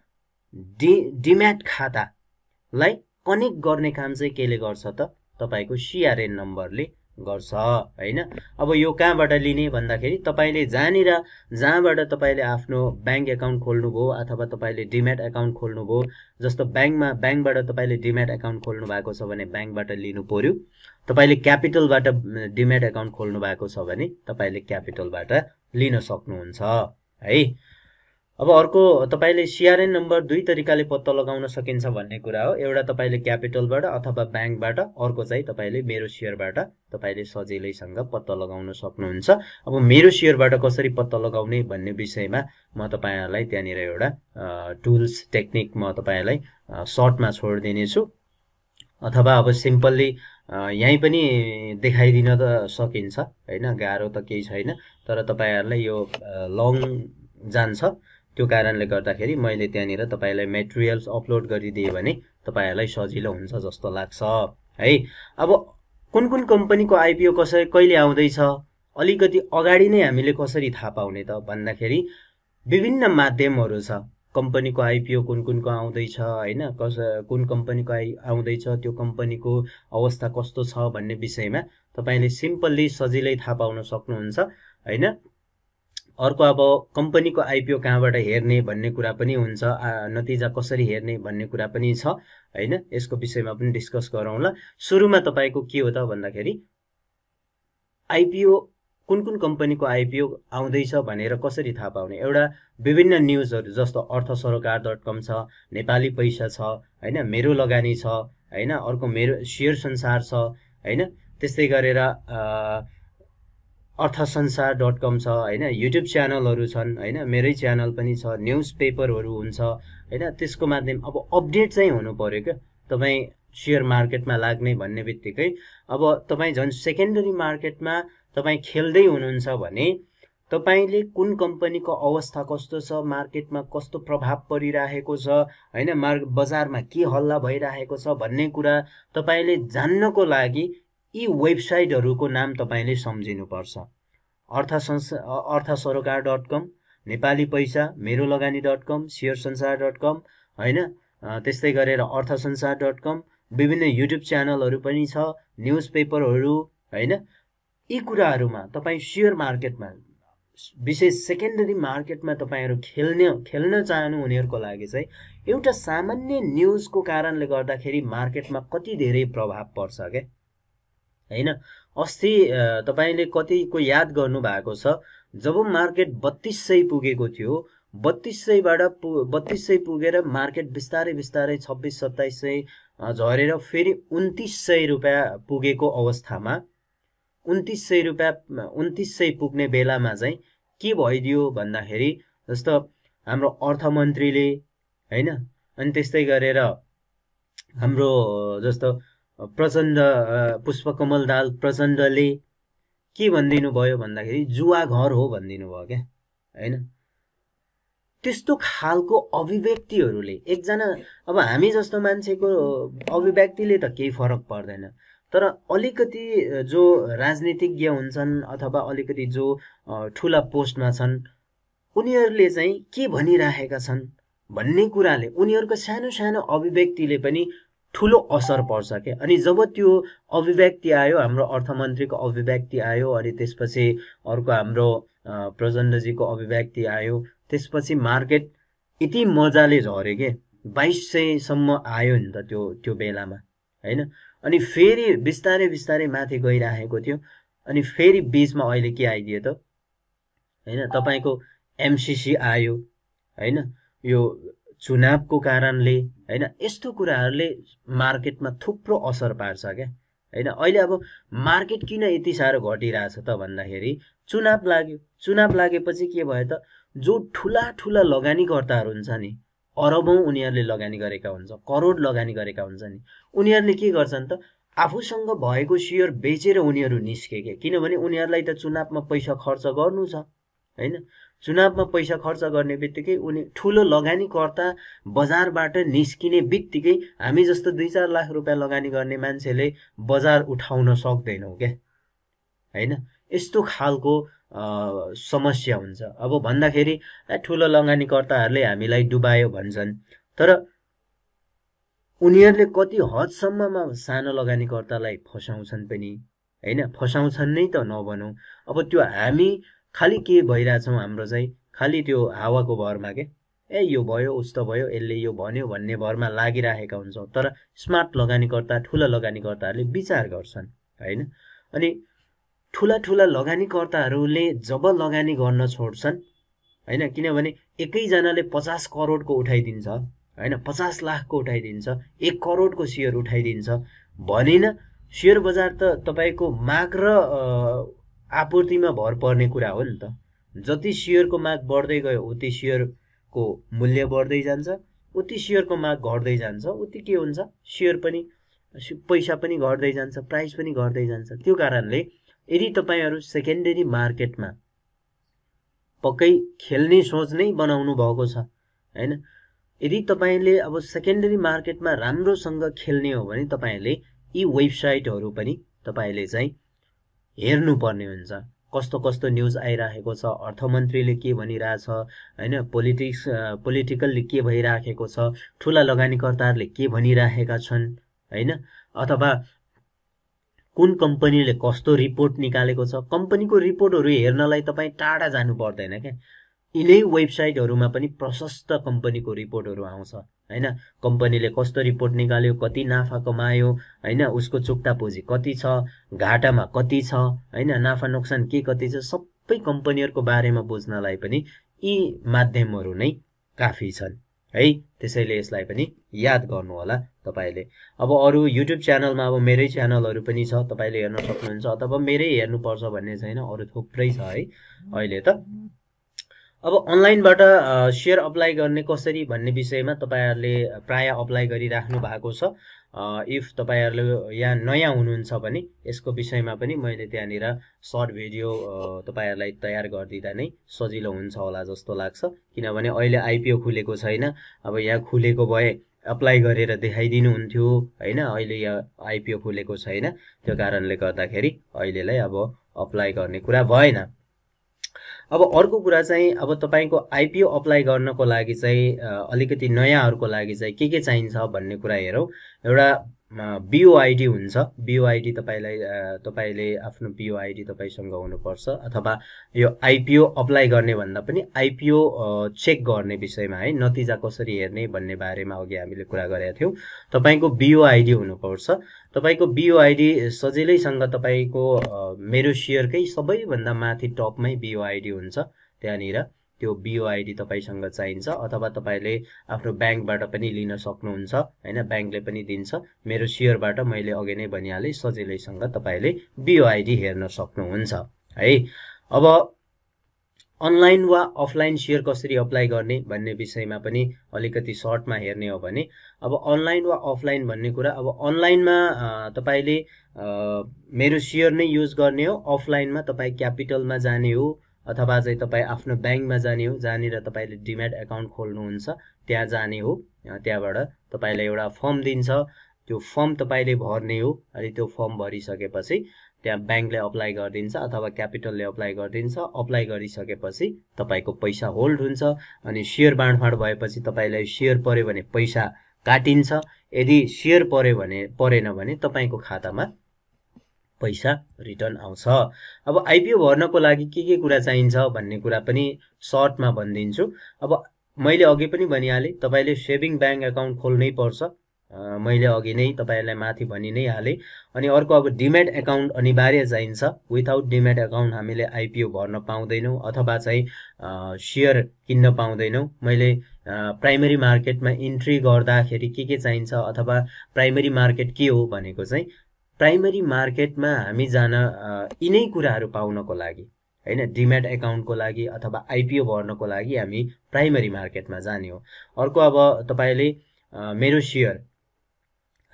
डि डिमेट खातालाई कनेक्ट गर्ने काम चाहिँ केले गर्छ त तपाईँको सिआरएन नम्बरले गर्छ होइन अब यो कहाँबाट लिने भन्दाखेरि तपाईँले जहाँनिर जहाँबाट तपाईँले आफ्नो ब्याङ्क एकाउन्ट खोल्नुभयो अथवा तपाईँले डिमेट एकाउन्ट खोल्नुभयो जस्तो ब्याङ्कमा ब्याङ्कबाट तपाईँले डिमेट एकाउन्ट खोल्नु भएको छ भने ब्याङ्कबाट लिनु पऱ्यो तपाईँले क्यापिटलबाट डिमेट एकाउन्ट खोल्नु भएको छ भने तपाईँले क्यापिटलबाट लिन सक्नुहुन्छ है अब अर्को तपाईँले सिआरएन नम्बर दुई तरिकाले पत्ता लगाउन सकिन्छ भन्ने कुरा हो एउटा तपाईँले क्यापिटलबाट अथवा ब्याङ्कबाट अर्को चाहिँ तपाईँले मेरो सेयरबाट तपाईँले सजिलैसँग पत्ता लगाउन सक्नुहुन्छ अब मेरो सेयरबाट कसरी पत्ता लगाउने भन्ने विषयमा म तपाईँहरूलाई त्यहाँनिर एउटा टुल्स टेक्निक म तपाईँहरूलाई सर्टमा छोडिदिनेछु अथवा अब सिम्पल्ली यहीँ पनि देखाइदिन त सकिन्छ होइन गाह्रो त केही छैन तर तपाईँहरूलाई यो लङ जान्छ त्यो कारणले गर्दाखेरि मैले त्यहाँनिर तपाईँलाई मेटेरियल्स अपलोड गरिदिएँ भने तपाईँहरूलाई सजिलो हुन्छ जस्तो लाग्छ है अब कुन कुन कम्पनीको आइपिओ कसरी कहिले आउँदैछ अलिकति अगाडि नै हामीले कसरी थाहा पाउने त भन्दाखेरि विभिन्न माध्यमहरू छ कम्पनीको आइपिओ कुन कुनको आउँदैछ होइन कस कुन कम्पनीको आइ आउँदैछ त्यो कम्पनीको अवस्था कस्तो छ भन्ने विषयमा तपाईँले सिम्पल्ली सजिलै थाहा पाउन सक्नुहुन्छ होइन अर्को अब कम्पनीको आइपिओ कहाँबाट हेर्ने भन्ने कुरा पनि हुन्छ नतिजा कसरी हेर्ने भन्ने कुरा पनि छ होइन यसको विषयमा पनि डिस्कस गरौँला सुरुमा तपाईँको के हो त भन्दाखेरि आइपिओ कुन कुन कम्पनीको आइपिओ आउँदैछ भनेर कसरी थाहा पाउने एउटा विभिन्न न्युजहरू जस्तो अर्थ सरोकार डट कम छ नेपाली पैसा छ होइन मेरो लगानी छ होइन अर्को मेरो सेयर संसार छ होइन त्यस्तै गरेर अर्थ संसार डट कम छ होइन युट्युब च्यानलहरू छन् होइन मेरै च्यानल पनि छ न्युज पेपरहरू हुन्छ होइन त्यसको माध्यम अब अपडेट चाहिँ हुनु पऱ्यो क्या तपाईँ सेयर मार्केटमा लाग्ने भन्ने बित्तिकै अब तपाईँ झन् सेकेन्डरी मार्केटमा तपाईँ खेल्दै हुनुहुन्छ भने तपाईँले कुन कम्पनीको अवस्था कस्तो छ मार्केटमा कस्तो प्रभाव परिरहेको छ होइन मार्क बजारमा के हल्ला भइरहेको छ भन्ने कुरा तपाईँले जान्नको लागि यी वेबसाइटहरूको नाम तपाईँले सम्झिनुपर्छ अर्थ संस अर्थ सरोकार डट कम नेपाली पैसा Mero Lagani dot com share Sansar dot com होइन त्यस्तै गरेर अर्थ संसार डट कम विभिन्न युट्युब च्यानलहरू पनि छ न्युज पेपरहरू होइन यी कुराहरूमा तपाईँ सेयर मार्केटमा विशेष सेकेन्डरी मार्केटमा तपाईँहरू खेल्ने खेल्न चाहनु हुनेहरूको लागि चाहिँ एउटा सामान्य न्युजको कारणले गर्दाखेरि मार्केटमा कति धेरै प्रभाव पर्छ क्या होइन अस्ति तपाईँले कतिको याद गर्नु भएको छ जब मार्केट बत्तिस सय पुगेको थियो बत्तिस सयबाट पु बत्तिस सय पुगेर मार्केट बिस्तारै बिस्तारै छब्बिस सत्ताइस सय झरेर फेरि उन्तिस सय रुपियाँ पुगेको अवस्थामा उन्तिस सय रुपियाँ उन्तिस सय पुग्ने बेलामा चाहिँ के भइदियो भन्दाखेरि जस्तो हाम्रो अर्थमन्त्रीले होइन अनि त्यस्तै गरेर हाम्रो जस्तो प्रचण्ड पुष्पकमल दाल प्रचण्डले के भनिदिनु भयो भन्दाखेरि जुवा घर हो भनिदिनु भयो क्या होइन त्यस्तो खालको अभिव्यक्तिहरूले एकजना अब हामी जस्तो मान्छेको अभिव्यक्तिले त केही फरक पर्दैन तर अलिकति जो राजनीतिज्ञ हुन्छन् अथवा अलिकति जो ठुला पोस्टमा छन् उनीहरूले चाहिँ के भनिराखेका छन् भन्ने कुराले उनीहरूको सानो सानो अभिव्यक्तिले पनि ठुलो असर पर्छ क्या अनि जब त्यो अभिव्यक्ति आयो हाम्रो अर्थमन्त्रीको अभिव्यक्ति आयो अनि त्यसपछि अर्को हाम्रो प्रचण्डजीको अभिव्यक्ति आयो त्यसपछि मार्केट यति मजाले झऱ्यो के बाइस सयसम्म आयो नि त त्यो त्यो बेलामा होइन अनि फेरि बिस्तारै बिस्तारै माथि गइराखेको थियो अनि फेरि बिचमा अहिले के आइदियो त होइन तपाईँको एमसिसी आयो होइन यो चुनावको कारणले होइन यस्तो कुराहरूले मार्केटमा थुप्रो असर पार्छ क्या होइन अहिले अब मार्केट किन यति साह्रो घटिरहेछ त भन्दाखेरि चुनाव लाग्यो चुनाव लागेपछि के भयो त जो ठुला ठुला लगानीकर्ताहरू हुन्छ नि अरबौँ उनीहरूले लगानी गरेका हुन्छ करोड लगानी गरेका हुन्छ नि उनीहरूले के गर्छन् त आफूसँग भएको सेयर बेचेर उनीहरू निस्के के किनभने उनीहरूलाई त चुनावमा पैसा खर्च गर्नु छ होइन चुनावमा पैसा खर्च गर्ने बित्तिकै उनी ठुलो लगानीकर्ता बजारबाट निस्किने बित्तिकै हामी जस्तो दुई चार लाख रुपियाँ लगानी गर्ने मान्छेले बजार उठाउन सक्दैनौँ क्या होइन यस्तो खालको समस्या हुन्छ अब भन्दाखेरि ठुलो लगानीकर्ताहरूले हामीलाई डुबायो भन्छन् तर उनीहरूले कति हदसम्ममा सानो लगानीकर्तालाई फसाउँछन् पनि होइन फसाउँछन् नै त नभनौँ अब त्यो हामी खालि के भइरहेछौँ हाम्रो चाहिँ खालि त्यो हावाको भरमा के ए यो भयो उस्तो भयो यसले यो भन्यो भन्ने भरमा लागिराखेका हुन्छौँ तर स्मार्ट लगानीकर्ता ठुला लगानीकर्ताहरूले विचार गर्छन् होइन अनि ठुला ठुला लगानीकर्ताहरूले जब लगानी गर्न छोड्छन् होइन किनभने एकैजनाले पचास करोडको उठाइदिन्छ होइन पचास लाखको उठाइदिन्छ एक करोडको सेयर उठाइदिन्छ भनेन सेयर बजार त तपाईँको माग र आपूर्तिमा भर पर्ने कुरा हो नि त जति सेयरको माग बढ्दै गयो उति सेयरको मूल्य बढ्दै जान्छ उति सेयरको माग घट्दै जान्छ उति के हुन्छ सेयर पनि पैसा पनि घट्दै जान्छ प्राइस पनि घट्दै जान्छ त्यो कारणले यदि तपाईँहरू सेकेन्डरी मार्केटमा पक्कै खेल्ने सोच नै बनाउनु भएको छ होइन यदि तपाईँले अब सेकेन्डरी मार्केटमा राम्रोसँग खेल्ने हो भने तपाईँहरूले यी वेबसाइटहरू पनि तपाईँले चाहिँ हेर्नुपर्ने हुन्छ कस्तो कस्तो न्युज आइराखेको छ अर्थमन्त्रीले के भनिरहेछ होइन पोलिटिक्स पोलिटिकलले के भइराखेको छ ठुला लगानीकर्ताहरूले के भनिराखेका छन् होइन अथवा कुन कम्पनीले कस्तो रिपोर्ट निकालेको छ कम्पनीको रिपोर्टहरू हेर्नलाई तपाईँ टाढा जानु पर्दैन क्या यिनै वेबसाइटहरूमा पनि प्रशस्त कम्पनीको रिपोर्टहरू आउँछ होइन कम्पनीले कस्तो रिपोर्ट निकाल्यो कति नाफा कमायो होइन उसको चुक्ता पुँजी कति छ घाटामा कति छ होइन नाफा नोक्सान के कति छ सबै कम्पनीहरूको बारेमा बुझ्नलाई पनि यी माध्यमहरू नै काफी छन् है त्यसैले यसलाई पनि याद गर्नुहोला तपाईँले अब अरू युट्युब च्यानलमा अब मेरै च्यानलहरू पनि छ तपाईँले हेर्न सक्नुहुन्छ अथवा मेरै हेर्नुपर्छ भन्ने छैन अरू थुप्रै छ है अहिले त अब अनलाइनबाट सेयर अप्लाई गर्ने कसरी भन्ने विषयमा तपाईँहरूले प्राय अप्लाई गरिराख्नु भएको छ इफ तपाईँहरूले यहाँ नयाँ हुनुहुन्छ भने यसको विषयमा पनि मैले त्यहाँनिर सर्ट भिडियो तपाईँहरूलाई तयार गरिदिँदा नै सजिलो हुन्छ होला जस्तो लाग्छ किनभने अहिले आइपिओ खुलेको छैन अब यहाँ खुलेको भए अप्लाई गरेर देखाइदिनु देखाइदिनुहुन्थ्यो होइन अहिले यहाँ आइपिओ खुलेको छैन त्यो कारणले गर्दाखेरि अहिलेलाई अब अप्लाई गर्ने कुरा भएन अब अर्को कुरा चाहिँ अब तपाईँको आइपिओ अप्लाई गर्नको लागि चाहिँ अलिकति नयाँहरूको लागि चाहिँ के के चाहिन्छ भन्ने कुरा हेरौँ एउटा बिओआइडी हुन्छ बिओआइडी तपाईँलाई तपाईँले आफ्नो बिओआइडी तपाईँसँग हुनुपर्छ अथवा यो आइपिओ अप्लाई गर्ने भन्दा पनि आइपिओ चेक गर्ने विषयमा है नतिजा कसरी हेर्ने भन्ने बारेमा अघि हामीले कुरा गरेका थियौँ तपाईँको बिओआइडी हुनुपर्छ तपाईँको बिओआइडी सजिलैसँग तपाईँको मेरो सेयरकै सबैभन्दा माथि टपमै बिओआइडी हुन्छ त्यहाँनिर त्यो बिओआइडी तपाईँसँग चाहिन्छ अथवा तपाईँले आफ्नो ब्याङ्कबाट पनि लिन सक्नुहुन्छ होइन ब्याङ्कले पनि दिन्छ मेरो सेयरबाट मैले अघि नै भनिहालेँ सजिलैसँग तपाईँले बिओआइडी हेर्न सक्नुहुन्छ है अब अनलाइन वा अफलाइन सेयर कसरी अप्लाई गर्ने भन्ने विषयमा पनि अलिकति सर्टमा हेर्ने हो भने अब अनलाइन वा अफलाइन भन्ने कुरा अब अनलाइनमा तपाईँले मेरो सेयर नै युज गर्ने हो अफलाइनमा तपाईँ क्यापिटलमा जाने हो अथवा चाहिँ तपाईँ आफ्नो ब्याङ्कमा जाने हो जहाँनिर तपाईँले डिमेट एकाउन्ट खोल्नुहुन्छ त्यहाँ जाने हो त्यहाँबाट तपाईँलाई एउटा फर्म दिन्छ त्यो फर्म तपाईँले भर्ने हो अनि त्यो फर्म भरिसकेपछि त्यहाँ ब्याङ्कले अप्लाई गरिदिन्छ अथवा क्यापिटलले अप्लाई गरिदिन्छ अप्लाई गरिसकेपछि तपाईँको पैसा होल्ड हुन्छ अनि सेयर बाँडफाँड भएपछि तपाईँलाई सेयर पऱ्यो भने पैसा काटिन्छ यदि सेयर पऱ्यो भने परेन भने तपाईँको खातामा पैसा रिटर्न आउँछ अब आइपिओ भर्नको लागि के के कुरा चाहिन्छ भन्ने कुरा पनि सर्टमा भनिदिन्छु अब मैले अघि पनि भनिहालेँ तपाईँले सेभिङ ब्याङ्क एकाउन्ट खोल्नै पर्छ मैले अघि नै तपाईँहरूलाई माथि भनि नै हालेँ अनि अर्को अब डिमेट एकाउन्ट अनिवार्य चाहिन्छ विथआउट डिमेट एकाउन्ट हामीले आइपिओ भर्न पाउँदैनौँ अथवा चाहिँ सेयर किन्न पाउँदैनौँ मैले प्राइमेरी मार्केटमा इन्ट्री गर्दाखेरि के के चाहिन्छ अथवा प्राइमेरी मार्केट के हो भनेको चाहिँ प्राइमेरी मार्केटमा हामी जान यिनै कुराहरू पाउनको लागि होइन डिमेट एकाउन्टको लागि अथवा आइपिओ भर्नको लागि हामी प्राइमेरी मार्केटमा जाने हो अर्को अब तपाईँले मेरो सेयर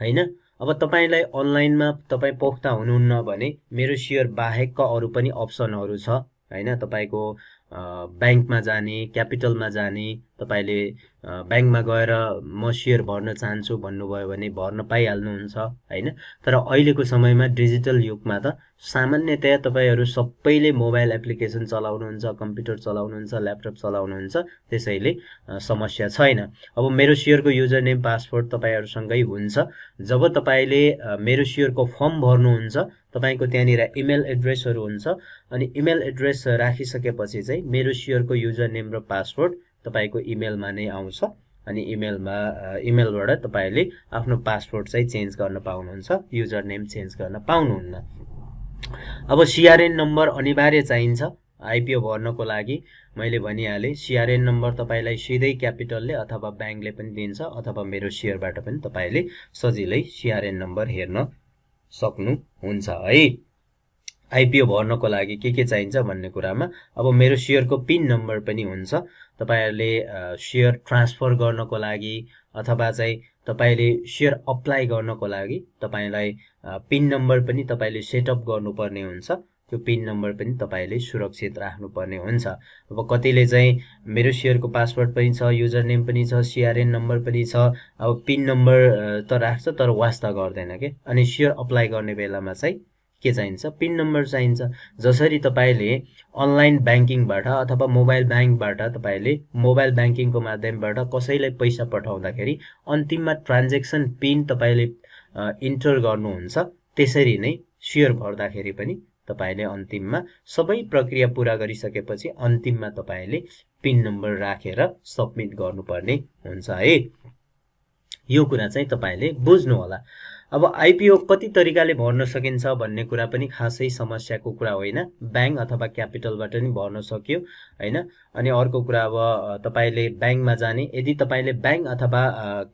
होइन अब तपाईँलाई अनलाइनमा तपाईँ पोख्ता हुनुहुन्न भने मेरो सेयर बाहेकका अरू पनि अप्सनहरू छ होइन तपाईँको ब्याङ्कमा जाने क्यापिटलमा जाने तपाईँले ब्याङ्कमा गएर म सेयर भर्न चाहन्छु भन्नुभयो भने भर्न पाइहाल्नुहुन्छ होइन तर अहिलेको समयमा डिजिटल युगमा त सामान्यतया तपाईँहरू सबैले मोबाइल एप्लिकेसन चलाउनुहुन्छ कम्प्युटर चलाउनुहुन्छ ल्यापटप चलाउनुहुन्छ त्यसैले समस्या छैन अब मेरो सेयरको युजर नेम पासवर्ड तपाईँहरूसँगै हुन्छ जब तपाईँले मेरो सेयरको फर्म भर्नुहुन्छ तपाईँको त्यहाँनिर इमेल एड्रेसहरू हुन्छ अनि इमेल एड्रेस राखिसकेपछि चाहिँ मेरो सेयरको युजर नेम र पासवर्ड तपाईँको इमेलमा नै आउँछ अनि इमेलमा इमेलबाट तपाईँले आफ्नो पासपोर्ट चाहिँ चेन्ज गर्न पाउनुहुन्छ युजर नेम चेन्ज गर्न पाउनुहुन्न अब सिआरएन नम्बर अनिवार्य चाहिन्छ आइपिओ भर्नको लागि मैले भनिहालेँ सिआरएन नम्बर तपाईँलाई सिधै क्यापिटलले अथवा ब्याङ्कले पनि दिन्छ अथवा मेरो सेयरबाट पनि तपाईँले सजिलै सिआरएन नम्बर हेर्न सक्नुहुन्छ है आइपिओ भर्नको लागि के के चाहिन्छ भन्ने कुरामा अब मेरो सेयरको पिन नम्बर पनि हुन्छ तपाईँहरूले सेयर ट्रान्सफर गर्नको लागि अथवा चाहिँ तपाईँले सेयर अप्लाई गर्नको लागि तपाईँलाई पिन नम्बर पनि तपाईँले सेटअप गर्नुपर्ने हुन्छ त्यो पिन नम्बर पनि तपाईँले सुरक्षित राख्नुपर्ने हुन्छ अब कतिले चाहिँ मेरो सेयरको पासवर्ड पनि छ युजर नेम पनि छ सिआरएन नम्बर पनि छ अब पिन नम्बर त राख्छ तर वास्ता गर्दैन के अनि सेयर अप्लाई गर्ने बेलामा चाहिँ के चाहिन्छ पिन नम्बर चाहिन्छ जसरी तपाईँले अनलाइन ब्याङ्किङबाट अथवा मोबाइल ब्याङ्कबाट तपाईँले मोबाइल ब्याङ्किङको माध्यमबाट कसैलाई पैसा पठाउँदाखेरि अन्तिममा ट्रान्जेक्सन पिन तपाईँले इन्टर गर्नुहुन्छ त्यसरी नै सेयर भर्दाखेरि पनि तपाईँले अन्तिममा सबै प्रक्रिया पुरा गरिसकेपछि अन्तिममा तपाईँले पिन नम्बर राखेर सबमिट गर्नुपर्ने हुन्छ है यो कुरा चाहिँ तपाईँले बुझ्नुहोला अब आइपिओ कति तरिकाले भर्न सकिन्छ भन्ने कुरा पनि खासै समस्याको कुरा होइन ब्याङ्क अथवा क्यापिटलबाट नि भर्न सक्यो होइन अनि अर्को कुरा अब तपाईँले ब्याङ्कमा जाने यदि तपाईँले ब्याङ्क अथवा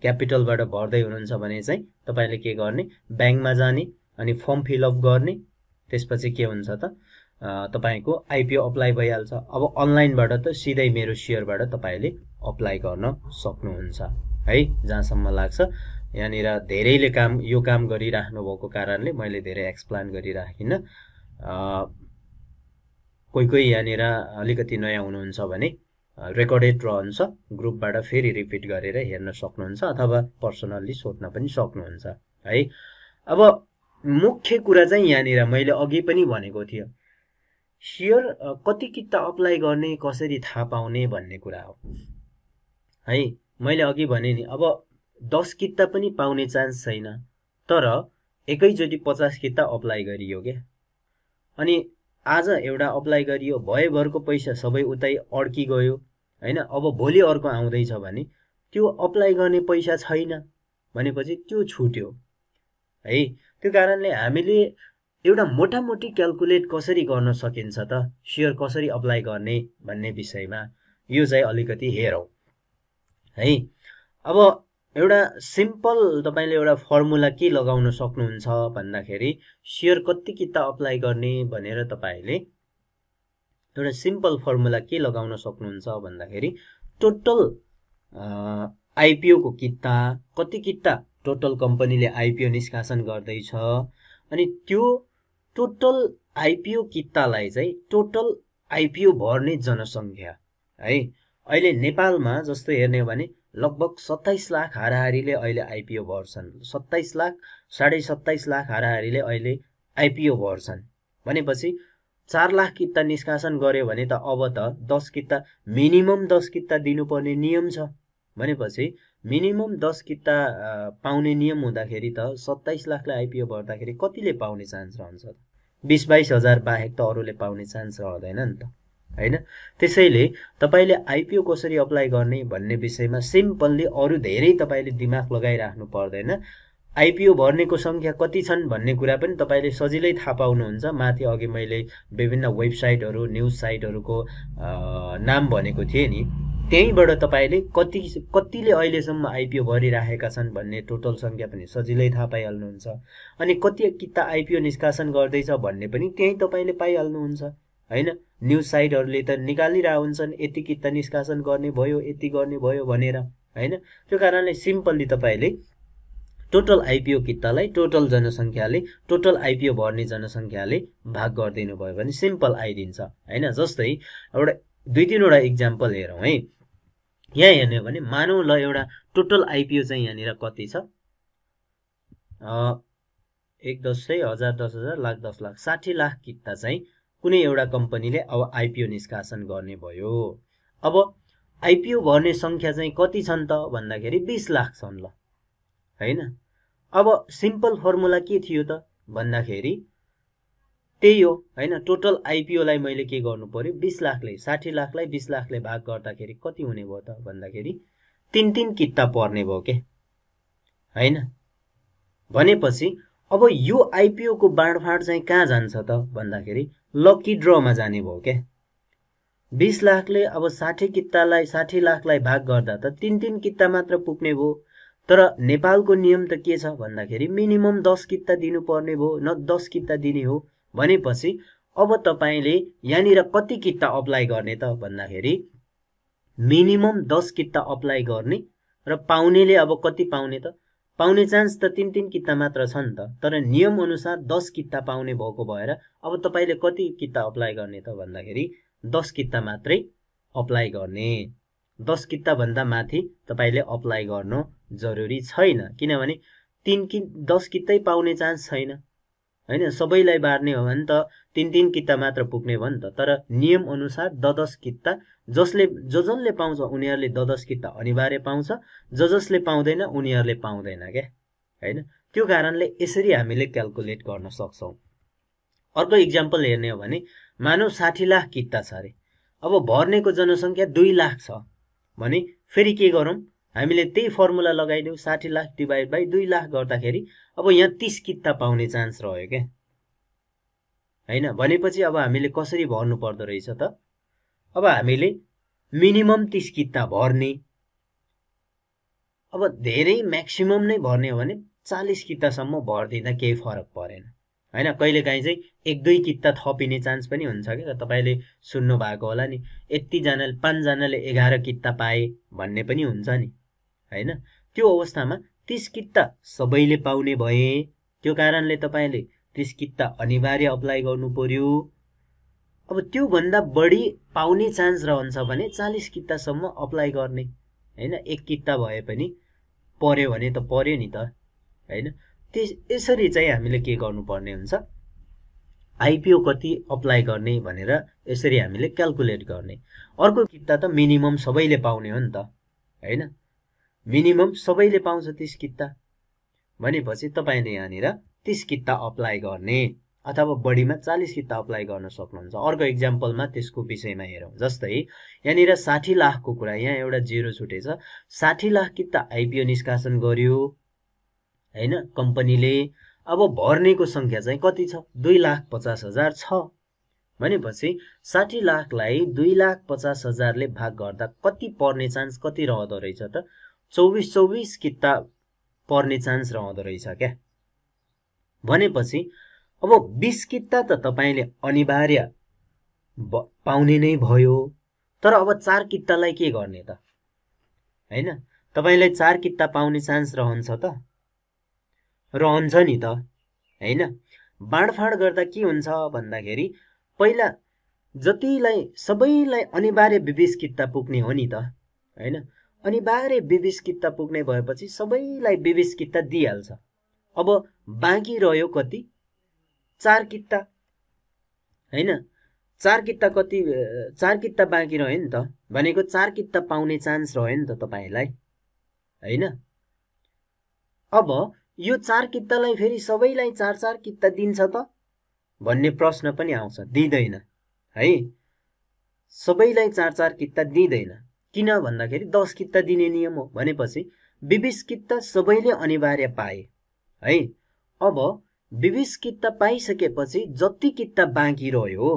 क्यापिटलबाट भर्दै हुनुहुन्छ भने चाहिँ तपाईँले के गर्ने ब्याङ्कमा जाने अनि फर्म फिलअप गर्ने त्यसपछि के हुन्छ त तपाईँको आइपिओ अप्लाई भइहाल्छ अब अनलाइनबाट त सिधै मेरो सेयरबाट तपाईँले अप्लाई गर्न सक्नुहुन्छ है जहाँसम्म लाग्छ यहाँनिर धेरैले काम यो काम गरिराख्नु भएको कारणले मैले धेरै एक्सप्लान गरिराखिनँ कोही कोही यहाँनिर अलिकति नयाँ हुनुहुन्छ भने रेकर्डेड रहन्छ ग्रुपबाट फेरि रिपिट गरेर हेर्न सक्नुहुन्छ अथवा पर्सनल्ली सोध्न पनि सक्नुहुन्छ है अब मुख्य कुरा चाहिँ यहाँनिर मैले अघि पनि भनेको थियो सेयर कति किता अप्लाई गर्ने कसरी थाहा पाउने भन्ने कुरा हो है मैले अघि भने नि अब दस किता पनि पाउने चान्स छैन तर एकैचोटि पचास किता अप्लाई गरियो क्या अनि आज एउटा अप्लाई गरियो भएभरको पैसा सबै उतै अड्की गयो होइन अब भोलि अर्को आउँदैछ भने त्यो अप्लाई गर्ने पैसा छैन भनेपछि त्यो छुट्यो है त्यो कारणले हामीले एउटा मोटामोटी क्यालकुलेट कसरी गर्न सकिन्छ त सेयर कसरी अप्लाई गर्ने भन्ने विषयमा यो चाहिँ अलिकति हेरौँ है अब एउटा सिम्पल तपाईँले एउटा फर्मुला के लगाउन सक्नुहुन्छ भन्दाखेरि सेयर कति किता अप्लाई गर्ने भनेर तपाईँले एउटा सिम्पल फर्मुला के लगाउन सक्नुहुन्छ भन्दाखेरि टोटल आइपिओको किता कति किता टोटल कम्पनीले आइपिओ निष्कासन गर्दैछ अनि त्यो टोटल आइपिओ कितालाई चाहिँ टोटल आइपिओ भर्ने जनसङ्ख्या है अहिले नेपालमा जस्तो हेर्ने हो भने लगभग सत्ताइस लाख हाराहारीले अहिले आइपिओ भर्छन् सत्ताइस लाख साढे सत्ताइस लाख हाराहारीले अहिले आइपिओ भर्छन् भनेपछि चार लाख किता निष्कासन गर्यो भने त अब त दस किता मिनिमम दस किता दिनुपर्ने नियम छ भनेपछि मिनिमम दस किता पाउने नियम हुँदाखेरि त सत्ताइस लाखलाई आइपिओ भर्दाखेरि कतिले पाउने चान्स रहन्छ बिस बाइस हजार बाहेक त अरूले पाउने चान्स रहँदैन नि त होइन त्यसैले तपाईँले आइपिओ कसरी अप्लाई गर्ने भन्ने विषयमा सिम्पल्ली अरू धेरै तपाईँले दिमाग लगाइराख्नु पर्दैन आइपिओ भर्नेको सङ्ख्या कति छन् भन्ने कुरा पनि तपाईँले सजिलै थाहा पाउनुहुन्छ माथि अघि मैले विभिन्न वेबसाइटहरू न्युज साइटहरूको नाम भनेको थिएँ नि त्यहीँबाट तपाईँले कति कतिले अहिलेसम्म आइपिओ भरिराखेका छन् भन्ने टोटल सङ्ख्या पनि सजिलै थाहा पाइहाल्नुहुन्छ अनि कति किता आइपिओ निष्कासन गर्दैछ भन्ने पनि त्यहीँ तपाईँले पाइहाल्नुहुन्छ होइन न्युज साइटहरूले त निकालिरहेको हुन्छन् यति कि त निष्कासन गर्ने भयो यति गर्ने भयो भनेर होइन त्यो कारणले सिम्पल्ली तपाईँले टोटल आइपिओ कित्तालाई टोटल जनसङ्ख्याले टोटल आइपिओ भर्ने जनसङ्ख्याले भाग गरिदिनु भयो भने सिम्पल आइदिन्छ होइन जस्तै एउटा दुई तिनवटा इक्जाम्पल हेरौँ है यहाँ हेर्ने भने मानौँ ल एउटा टोटल आइपिओ चाहिँ यहाँनिर कति छ एक दस हजार दस हजार लाख दस लाख साठी लाख कित्ता चाहिँ कुनै एउटा कम्पनीले अब आइपिओ निष्कासन गर्ने भयो अब आइपिओ भर्ने सङ्ख्या चाहिँ कति छन् त भन्दाखेरि बिस लाख छन् ल होइन अब सिम्पल फर्मुला के थियो त भन्दाखेरि त्यही हो होइन टोटल आइपिओलाई मैले के गर्नु पऱ्यो बिस लाखले साठी लाखलाई बिस लाखले भाग गर्दाखेरि कति हुने भयो त भन्दाखेरि तिन तिन किता पर्ने भयो के होइन भनेपछि अब यो आइपिओको बाँडफाँड चाहिँ कहाँ जान्छ त भन्दाखेरि लक्की ड्रमा जाने भयो क्या बिस लाखले अब साठी कित्तालाई साठी लाखलाई भाग गर्दा त तिन तिन किता मात्र पुग्ने भयो तर नेपालको नियम त के छ भन्दाखेरि मिनिमम दस किता दिनुपर्ने भयो न दस किता दिने हो भनेपछि अब तपाईँले यहाँनिर कति किता अप्लाई गर्ने त भन्दाखेरि मिनिमम दस किता अप्लाई गर्ने र पाउनेले अब कति पाउने त पाउने चान्स त तिन तिन किता मात्र छ नि त तर नियम अनुसार दस किता पाउने भएको भएर अब तपाईँले कति किता अप्लाई गर्ने त भन्दाखेरि दस किता मात्रै अप्लाई गर्ने दस किताभन्दा माथि तपाईँले अप्लाई गर्नु जरुरी छैन किनभने तिन कि दस कितै पाउने चान्स छैन होइन सबैलाई बार्ने हो भने त तिन तिन किता मात्र पुग्ने भयो नि त तर नियम अनुसार द दस किता जसले जो जसले पाउँछ उनीहरूले द दस किता अनिवार्य पाउँछ ज जसले पाउँदैन उनीहरूले पाउँदैन क्या होइन त्यो कारणले यसरी हामीले क्यालकुलेट गर्न सक्छौँ अर्को इक्जाम्पल हेर्ने हो भने मानव साठी लाख किता छ अरे अब भर्नेको जनसङ्ख्या दुई लाख छ भने फेरि के गरौँ हामीले त्यही फर्मुला लगाइदिउँ साठी लाख डिभाइड बाई दुई लाख गर्दाखेरि अब यहाँ तिस किता पाउने चान्स रह्यो क्या होइन भनेपछि अब हामीले कसरी भर्नु पर्दो रहेछ त अब हामीले मिनिमम तिस किता भर्ने अब धेरै म्याक्सिमम नै भर्ने हो भने चालिस कितासम्म भरिदिँदा केही फरक परेन होइन कहिलेकाहीँ चाहिँ एक दुई किता थपिने चान्स पनि हुन्छ क्या तपाईँले सुन्नु भएको होला नि यतिजनाले पाँचजनाले एघार किता पाए भन्ने पनि हुन्छ नि होइन त्यो अवस्थामा तिस किता सबैले पाउने भए त्यो कारणले तपाईँले त्यस किता अनिवार्य अप्लाई गर्नु पर्यो अब त्योभन्दा बढी पाउने चान्स रहन्छ भने चालिस सम्म अप्लाई गर्ने होइन एक किता भए पनि पर्यो भने त पर्यो नि त होइन त्यस यसरी चाहिँ हामीले के गर्नुपर्ने हुन्छ आइपिओ कति अप्लाई गर्ने भनेर यसरी हामीले क्यालकुलेट गर्ने अर्को किता त मिनिमम सबैले पाउने हो नि त होइन मिनिमम सबैले पाउँछ त्यस किता भनेपछि तपाईँले यहाँनिर तिस किता अप्लाई गर्ने अथवा बढीमा चालिस किता अप्लाई गर्न सक्नुहुन्छ अर्को इक्जाम्पलमा त्यसको विषयमा हेरौँ जस्तै यहाँनिर साठी लाखको कुरा यहाँ एउटा जिरो छुटेछ साठी लाख किता आइपिओ निष्कासन गर्यो होइन कम्पनीले अब भर्नेको सङ्ख्या चाहिँ कति छ दुई लाख पचास हजार छ भनेपछि साठी लाखलाई दुई लाख पचास हजारले भाग गर्दा कति पर्ने चान्स कति रहँदो रहेछ त चौबिस चौबिस किता पर्ने चान्स रहँदो रहेछ क्या भनेपछि अब बिस किता त तपाईँले अनिवार्य पाउने नै भयो तर अब चार कितालाई के गर्ने त होइन तपाईँलाई चार किता पाउने चान्स रहन्छ त रहन्छ नि त होइन बाँडफाँड गर्दा के हुन्छ भन्दाखेरि पहिला जतिलाई सबैलाई अनिवार्य विवेश किता पुग्ने हो नि त होइन अनिवार्य विवेश किता पुग्ने भएपछि सबैलाई विवेश किता दिइहाल्छ अब बाँकी रह्यो कति चार किता होइन चार किता कति चार किता बाँकी रह्यो नि त भनेको चार किता पाउने चान्स रह्यो नि त तपाईँलाई होइन अब यो चार कितालाई फेरि सबैलाई चार चार कित्ता दिन्छ त भन्ने प्रश्न पनि आउँछ दिँदैन है सबैलाई चार चार कित्ता दिँदैन किन भन्दाखेरि दस कित्ता दिने नियम हो भनेपछि बिबिस कित्ता सबैले अनिवार्य पाए है अब बिबिस किता पाइसकेपछि जति किता बाँकी रह्यो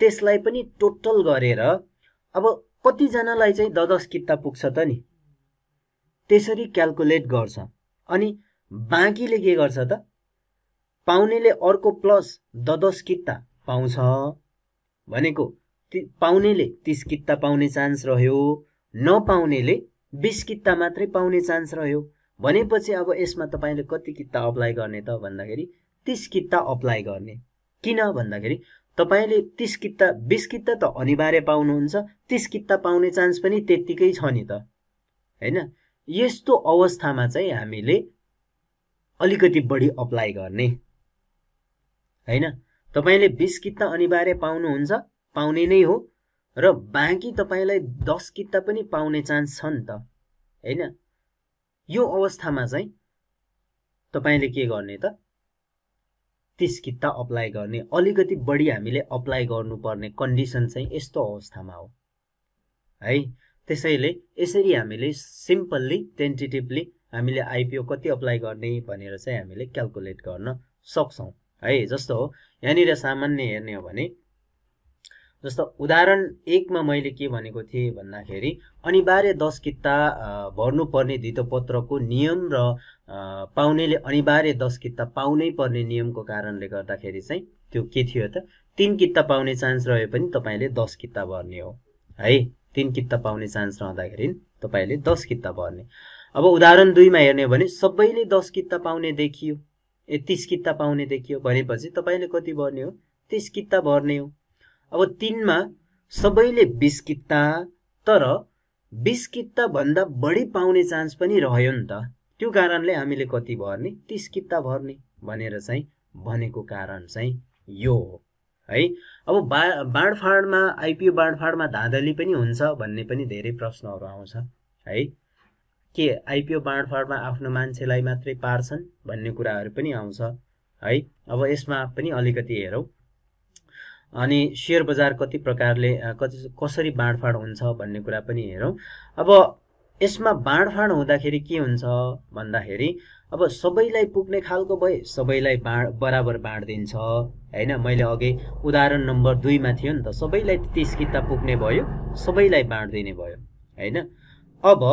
त्यसलाई पनि टोटल गरेर अब कतिजनालाई चाहिँ द दस किता पुग्छ त नि त्यसरी क्यालकुलेट गर्छ अनि बाँकीले के गर्छ त पाउनेले अर्को प्लस द दस किता पाउँछ भनेको ति पाउनेले तिस किता पाउने चान्स रह्यो नपाउनेले बिस किता मात्रै पाउने चान्स रह्यो भनेपछि अब यसमा तपाईँले कति किता अप्लाई गर्ने त भन्दाखेरि तिस किता अप्लाई गर्ने किन भन्दाखेरि तपाईँले तिस किता बिस किता त अनिवार्य पाउनुहुन्छ तिस किता पाउने चान्स पनि त्यत्तिकै छ नि त होइन यस्तो अवस्थामा चाहिँ हामीले अलिकति बढी अप्लाई गर्ने होइन तपाईँले बिस किता अनिवार्य पाउनुहुन्छ पाउने नै हो र बाँकी तपाईँलाई दस किता पनि पाउने चान्स छ नि त होइन यो अवस्थामा चाहिँ तपाईँले के गर्ने त तिस किता अप्लाई गर्ने अलिकति बढी हामीले अप्लाई गर्नुपर्ने कन्डिसन चाहिँ यस्तो अवस्थामा हो है त्यसैले यसरी हामीले सिम्पल्ली टेन्टेटिभली हामीले आइपिओ कति अप्लाई गर्ने भनेर चाहिँ हामीले क्यालकुलेट गर्न सक्छौँ है जस्तो हो यहाँनिर सामान्य हेर्ने हो भने जस्तो उदाहरण एकमा मैले के भनेको थिएँ भन्दाखेरि अनिवार्य दस किता भर्नुपर्ने धितोपत्रको नियम र पाउनेले अनिवार्य दस किता पाउनै पर्ने नियमको कारणले गर्दाखेरि चाहिँ त्यो के थियो त तिन किता पाउने चान्स रहे पनि तपाईँले दस किता भर्ने हो है तिन किता पाउने चान्स रहँदाखेरि तपाईँले दस किता भर्ने अब उदाहरण दुईमा हेर्ने हो भने सबैले दस किता पाउने देखियो ए तिस किता पाउने देखियो भनेपछि तपाईँले कति भर्ने हो तिस किता भर्ने हो अब तिनमा सबैले बिस किता तर बिस किताभन्दा बढी पाउने चान्स पनि रह्यो नि त त्यो कारणले हामीले कति भर्ने तिस किता भर्ने भनेर चाहिँ भनेको कारण चाहिँ यो हो है अब बा बाँडफाँडमा आइपिओ बाँडफाँडमा धाँधली पनि हुन्छ भन्ने पनि धेरै प्रश्नहरू आउँछ है के आइपिओ बाँडफाँडमा आफ्नो मान्छेलाई मात्रै पार्छन् भन्ने कुराहरू पनि आउँछ है अब यसमा पनि अलिकति हेरौँ अनि सेयर बजार कति प्रकारले कति कसरी बाँडफाँड हुन्छ भन्ने कुरा पनि हेरौँ अब यसमा बाँडफाँड हुँदाखेरि के हुन्छ भन्दाखेरि अब सबैलाई पुग्ने खालको भए सबैलाई बाँड बराबर बाँडिदिन्छ होइन मैले अघि उदाहरण नम्बर दुईमा थियो नि त सबैलाई तिस किताब पुग्ने भयो सबैलाई बाँडिदिने भयो होइन अब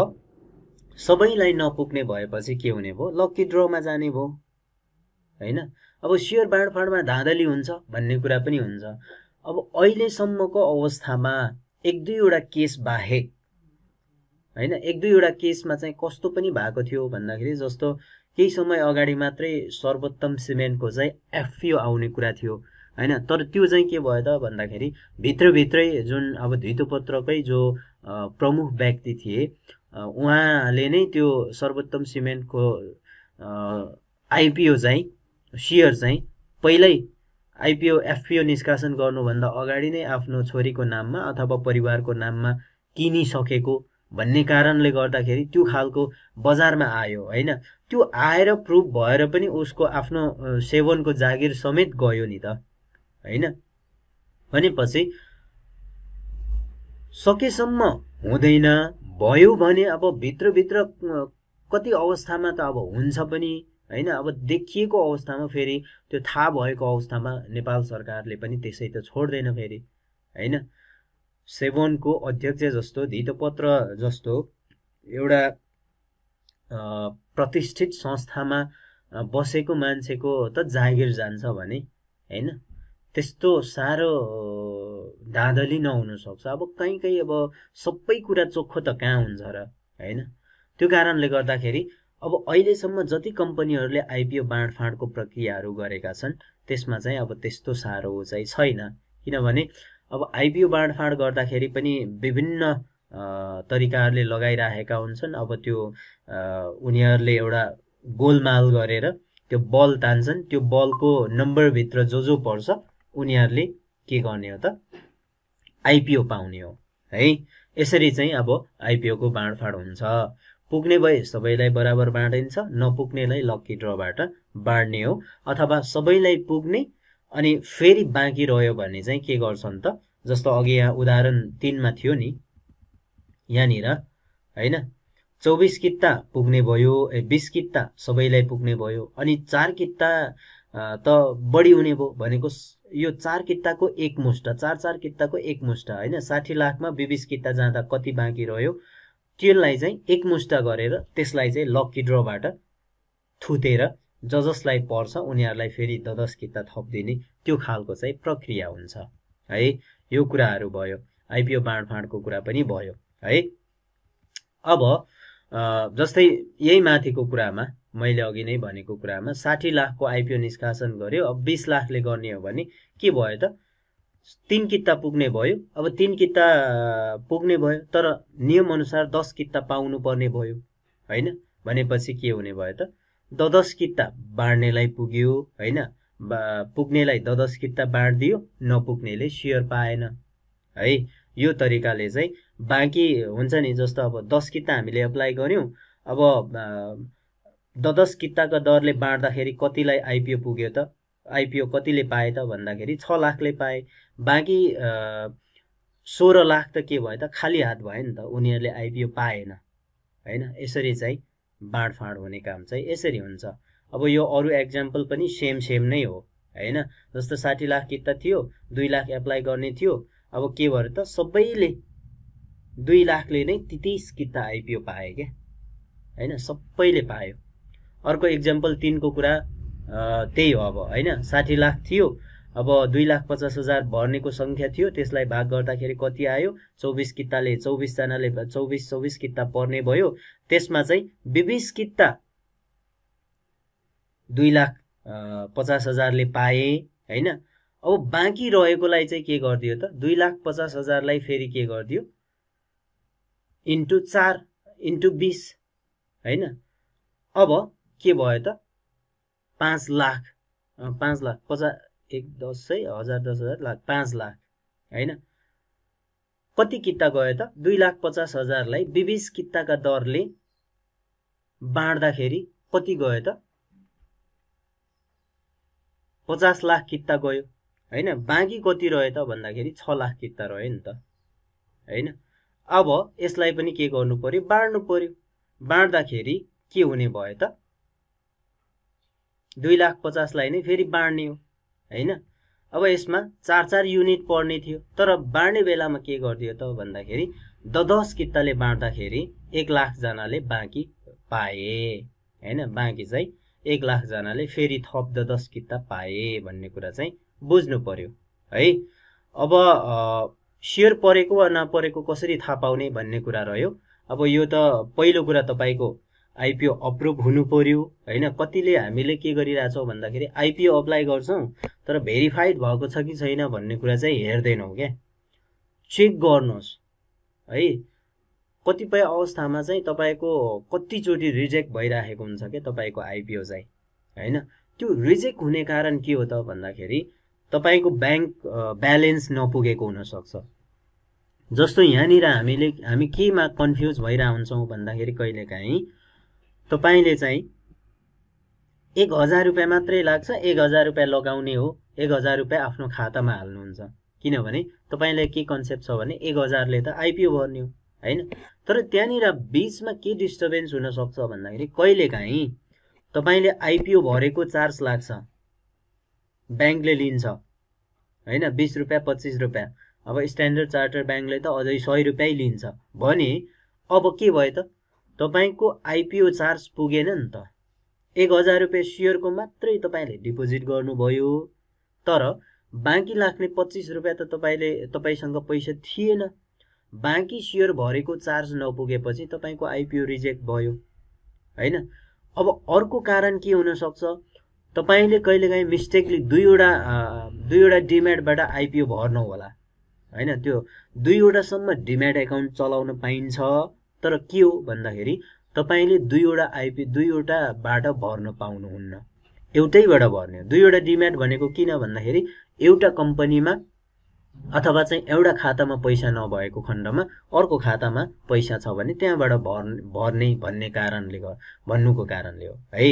सबैलाई नपुग्ने भएपछि के हुने भयो लक्की ड्रमा जाने भयो होइन अब सेयर बाँडफाँडमा धाँधली हुन्छ भन्ने कुरा पनि हुन्छ अब अहिलेसम्मको अवस्थामा एक दुईवटा केस बाहेक होइन एक दुईवटा केसमा चाहिँ कस्तो पनि भएको थियो भन्दाखेरि जस्तो केही समय अगाडि मात्रै सर्वोत्तम सिमेन्टको चाहिँ एफपिओ आउने कुरा थियो होइन तर त्यो चाहिँ के भयो त भन्दाखेरि भित्रभित्रै जुन अब धितोपत्रकै जो प्रमुख व्यक्ति थिए उहाँले नै त्यो सर्वोत्तम सिमेन्टको आइपिओ चाहिँ सियर चाहिँ पहिल्यै आइपिओ एफपिओ निष्कासन गर्नुभन्दा अगाडि नै आफ्नो छोरीको नाममा अथवा परिवारको नाममा किनिसकेको भन्ने कारणले गर्दाखेरि त्यो खालको बजारमा आयो होइन त्यो आएर प्रुफ भएर पनि उसको आफ्नो सेवनको जागिर समेत गयो नि त होइन भनेपछि सकेसम्म हुँदैन भयो भने अब भित्रभित्र कति अवस्थामा त अब हुन्छ पनि होइन अब देखिएको अवस्थामा फेरि त्यो थाहा भएको अवस्थामा नेपाल सरकारले पनि त्यसै त छोड्दैन फेरि होइन सेभनको अध्यक्ष जस्तो धितोपत्र जस्तो एउटा प्रतिष्ठित संस्थामा बसेको मान्छेको त जागिर जान्छ भने होइन त्यस्तो साह्रो धाँधली नहुनसक्छ अब कहीँ कहीँ अब सबै कुरा चोखो त कहाँ हुन्छ र होइन त्यो कारणले गर्दाखेरि अब अहिलेसम्म जति कम्पनीहरूले आइपिओ बाँडफाँडको प्रक्रियाहरू गरेका छन् त्यसमा चाहिँ अब त्यस्तो साह्रो चाहिँ छैन किनभने अब आइपिओ बाँडफाँड गर्दाखेरि पनि विभिन्न तरिकाहरूले लगाइराखेका हुन्छन् अब त्यो उनीहरूले एउटा गोलमाल गरेर त्यो बल तान्छन् त्यो बलको नम्बरभित्र जो जो पर्छ उनीहरूले के गर्ने हो त आइपिओ पाउने हो है यसरी चाहिँ अब आइपिओको बाँडफाँड हुन्छ पुग्ने भए सबैलाई बराबर बाँडिन्छ नपुग्नेलाई लक्की ड्रबाट बाँड्ने हो अथवा सबैलाई पुग्ने अनि फेरि बाँकी रह्यो भने चाहिँ के गर्छन् त जस्तो अघि यहाँ उदाहरण तिनमा थियो नि यहाँनिर होइन चौबिस कित्ता पुग्ने भयो ए बिस किता सबैलाई पुग्ने भयो अनि चार कित्ता त बढी हुने भयो भनेको यो चार किताको एकमुष्ट चार चार किताको एकमुष्ट होइन साठी लाखमा बिबिस कित्ता जाँदा कति बाँकी रह्यो त्यसलाई चाहिँ एकमुष्ट गरेर त्यसलाई चाहिँ लक्की ड्रबाट थुतेर ज जसलाई पर्छ उनीहरूलाई फेरि द दस किता थपिदिने त्यो खालको चाहिँ प्रक्रिया हुन्छ है यो कुराहरू भयो आइपिओ बाँडफाँडको कुरा पनि भयो है अब जस्तै यही माथिको कुरामा मैले अघि नै भनेको कुरामा साठी लाखको आइपिओ निष्कासन गर्यो अब बिस लाखले गर्ने हो भने के भयो त तिन किता पुग्ने भयो अब तिन किता पुग्ने भयो तर नियमअनुसार दस किता पाउनुपर्ने भयो होइन भनेपछि के हुने भयो त द दस किता बाँड्नेलाई पुग्यो होइन पुग्नेलाई द दस किता बाँडिदियो नपुग्नेले सेयर पाएन है यो तरिकाले चाहिँ बाँकी हुन्छ नि जस्तो अब दस किता हामीले एप्लाई गऱ्यौँ अब द दस किताको दरले बाँड्दाखेरि कतिलाई आइपिओ पुग्यो त आइपिओ कतिले पाए त भन्दाखेरि छ लाखले पाए बाँकी सोह्र लाख त के भयो त खाली हात भयो नि त उनीहरूले आइपिओ पाएन होइन यसरी चाहिँ बाँडफाँड हुने काम चाहिँ यसरी हुन्छ अब यो अरू एक्जाम्पल पनि सेम सेम नै हो होइन जस्तो साठी लाख किता थियो दुई लाख एप्लाई गर्ने थियो अब के भयो त सबैले दुई लाखले नै तितिस किता आइपिओ पाए क्या होइन सबैले पायो अर्को इक्जाम्पल तिनको कुरा त्यही हो अब होइन साठी लाख थियो अब दुई लाख पचास हजार भर्नेको सङ्ख्या थियो त्यसलाई भाग गर्दाखेरि कति आयो चौबिस किताले चौबिसजनाले चौबिस चौबिस किता पर्ने भयो त्यसमा चाहिँ बिबिस किता दुई लाख पचास हजारले पाए होइन अब बाँकी रहेकोलाई चाहिँ के गरिदियो त दुई लाख पचास हजारलाई फेरि के गरिदियो इन्टु चार इन्टु बिस होइन अब के भयो त पाँच लाख पाँच लाख पचास एक दस सय हजार दस हजार लाख पाँच लाख होइन कति किता गयो त दुई लाख पचास हजारलाई विविध किताका दरले बाँड्दाखेरि कति गयो त पचास लाख किता गयो होइन बाँकी कति रह्यो त भन्दाखेरि छ लाख किता रह्यो नि त होइन अब यसलाई पनि के गर्नु पर्यो बाँड्नु पर्यो बाँड्दाखेरि के हुने भयो त दुई लाख पचासलाई नै फेरि बाँड्ने हो होइन अब यसमा चार चार युनिट पर्ने थियो तर बाँड्ने बेलामा के गरिदियो त भन्दाखेरि द दस किताले बाँड्दाखेरि एक लाखजनाले बाँकी पाए होइन बाँकी चाहिँ एक लाखजनाले फेरि थप द दस किता पाए भन्ने कुरा चाहिँ बुझ्नु पर्यो है अब सेयर परेको वा नपरेको कसरी थाहा पाउने भन्ने कुरा रह्यो अब यो त पहिलो कुरा तपाईँको आइपिओ अप्रुभ हुनु पर्यो होइन कतिले हामीले के गरिरहेछौँ भन्दाखेरि आइपिओ अप्लाई गर्छौँ तर भेरिफाइड भएको छ कि छैन भन्ने कुरा चाहिँ हेर्दैनौँ क्या चेक गर्नुहोस् है कतिपय अवस्थामा चाहिँ तपाईँको कतिचोटि रिजेक्ट भइराखेको हुन्छ क्या तपाईँको आइपिओ चाहिँ होइन त्यो रिजेक्ट हुने कारण के हो त भन्दाखेरि तपाईँको ब्याङ्क ब्यालेन्स नपुगेको हुनसक्छ जस्तो यहाँनिर हामीले हामी केमा कन्फ्युज भइरहन्छौँ भन्दाखेरि कहिलेकाहीँ तपाईँले चाहिँ एक हजार रुपियाँ मात्रै लाग्छ एक हजार रुपियाँ लगाउने हो एक हजार रुपियाँ आफ्नो खातामा हाल्नुहुन्छ किनभने तपाईँलाई के कन्सेप्ट छ भने एक हजारले त आइपिओ भर्ने हो होइन तर त्यहाँनिर बिचमा के डिस्टर्बेन्स हुनसक्छ भन्दाखेरि कहिलेकाहीँ तपाईँले आइपिओ भरेको चार्ज लाग्छ ब्याङ्कले लिन्छ होइन बिस रुपियाँ पच्चिस रुपियाँ अब स्ट्यान्डर्ड चार्टर ब्याङ्कले त अझै सय रुपियाँ लिन्छ भने अब के भयो त तपाईँको आइपिओ चार्ज पुगेन नि त एक हजार रुपियाँ सेयरको मात्रै तपाईँले डिपोजिट गर्नुभयो तर बाँकी लाग्ने पच्चिस रुपियाँ त तपाईँले तपाईँसँग पैसा थिएन बाँकी सेयर भरेको चार्ज नपुगेपछि तपाईँको आइपिओ रिजेक्ट भयो होइन अब अर्को कारण के हुनसक्छ तपाईँले कहिलेकाहीँ मिस्टेकली दुईवटा दुईवटा डिमेटबाट आइपिओ भर्नु होला होइन त्यो दुईवटासम्म डिमेट एकाउन्ट चलाउन पाइन्छ तर के हो भन्दाखेरि तपाईँले दुईवटा आइपी दुईवटाबाट भर्न पाउनुहुन्न एउटैबाट भर्ने दुईवटा डिम्याट भनेको किन भन्दाखेरि एउटा कम्पनीमा अथवा चाहिँ एउटा खातामा पैसा नभएको खण्डमा अर्को खातामा पैसा छ भने त्यहाँबाट भर् भर्ने भन्ने कारणले भन्नुको कारणले हो है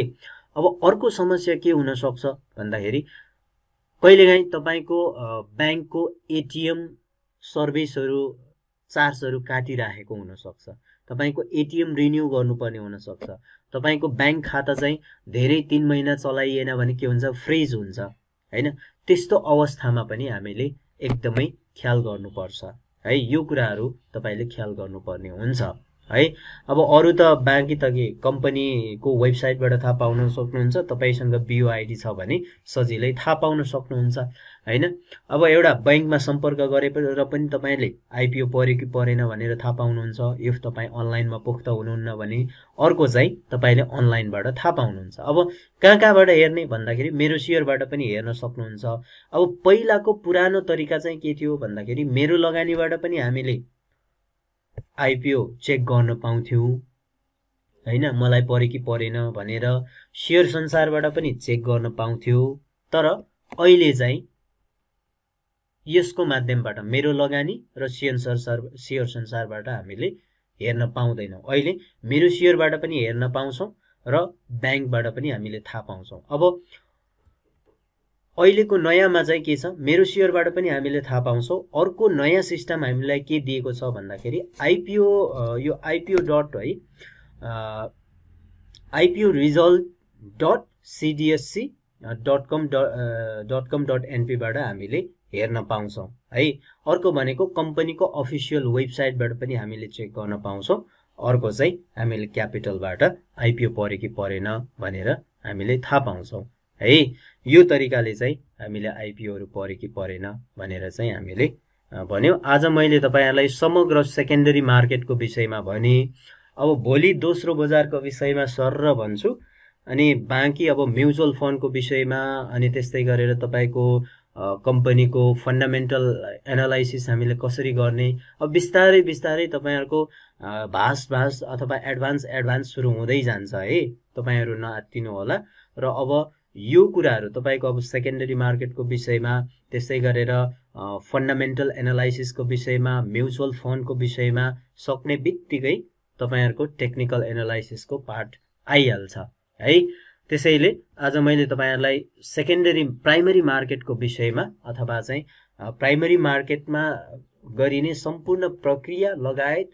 अब अर्को समस्या के हुनसक्छ भन्दाखेरि कहिलेकाहीँ तपाईँको ब्याङ्कको एटिएम सर्भिसहरू चार्जहरू काटिराखेको हुनसक्छ तपाईँको एटिएम रिन्यू गर्नुपर्ने हुनसक्छ तपाईँको ब्याङ्क खाता चाहिँ धेरै तिन महिना चलाइएन भने के हुन्छ फ्रिज हुन्छ होइन त्यस्तो अवस्थामा पनि हामीले एकदमै ख्याल गर्नुपर्छ है यो कुराहरू तपाईँले ख्याल गर्नुपर्ने हुन्छ है अब अरू त बाँकी त के कम्पनीको वेबसाइटबाट थाहा पाउन सक्नुहुन्छ तपाईँसँग बिओआइडी छ भने सजिलै थाहा पाउन सक्नुहुन्छ होइन अब एउटा ब्याङ्कमा सम्पर्क गरे र पनि तपाईँले आइपिओ पऱ्यो कि परेन भनेर थाहा पाउनुहुन्छ इफ तपाईँ अनलाइनमा पोख्त हुनुहुन्न भने अर्को चाहिँ तपाईँले अनलाइनबाट थाहा पाउनुहुन्छ अब कहाँ कहाँबाट हेर्ने भन्दाखेरि मेरो सेयरबाट पनि हेर्न सक्नुहुन्छ अब पहिलाको पुरानो तरिका चाहिँ के थियो भन्दाखेरि मेरो लगानीबाट पनि हामीले आइपिओ चेक गर्न पाउँथ्यौँ होइन मलाई परे कि परेन भनेर सेयर संसारबाट पनि चेक गर्न पाउँथ्यो तर अहिले चाहिँ यसको माध्यमबाट मेरो लगानी र सियर सर सेयर संसारबाट हामीले हेर्न पाउँदैनौँ अहिले मेरो सेयरबाट पनि हेर्न पाउँछौँ र ब्याङ्कबाट पनि हामीले थाहा पाउँछौँ अब अहिलेको नयाँमा चाहिँ के छ मेरो सेयरबाट पनि हामीले थाहा पाउँछौँ अर्को नयाँ सिस्टम हामीलाई के दिएको छ भन्दाखेरि आइपिओ यो आइपिओ डट है IPO result dot CDSC dot com dot dot com dot एनपीबाट हामीले हेर्न पाउँछौँ है अर्को भनेको कम्पनीको अफिसियल वेबसाइटबाट पनि हामीले चेक गर्न पाउँछौँ अर्को चाहिँ हामीले क्यापिटलबाट आइपिओ पऱ्यो कि परेन भनेर हामीले थाहा पाउँछौँ है यो तरिकाले चाहिँ हामीले आइपिओहरू पऱ्यो कि परेन भनेर चाहिँ हामीले भन्यो आज मैले तपाईँहरूलाई समग्र सेकेन्डरी मार्केटको विषयमा भने अब भोलि दोस्रो बजारको विषयमा सर र भन्छु अनि बाँकी अब म्युचुअल फन्डको विषयमा अनि त्यस्तै गरेर तपाईँको कम्पनीको फन्डामेन्टल एनालाइसिस हामीले कसरी गर्ने अब बिस्तारै बिस्तारै तपाईँहरूको भास भास अथवा एडभान्स एडभान्स सुरु हुँदै जान्छ है तपाईँहरू नआत्तिनु होला र अब यो कुराहरू तपाईँको अब सेकेन्डरी मार्केटको विषयमा त्यस्तै गरेर फन्डामेन्टल एनालाइसिसको विषयमा म्युचुअल फन्डको विषयमा सक्ने बित्तिकै तपाईँहरूको टेक्निकल एनालाइसिसको पार्ट आइहाल्छ है त्यसैले आज मैले तपाईँहरूलाई सेकेन्डरी प्राइमरी मार्केटको विषयमा अथवा चाहिँ प्राइमरी मार्केटमा गरिने सम्पूर्ण प्रक्रिया लगायत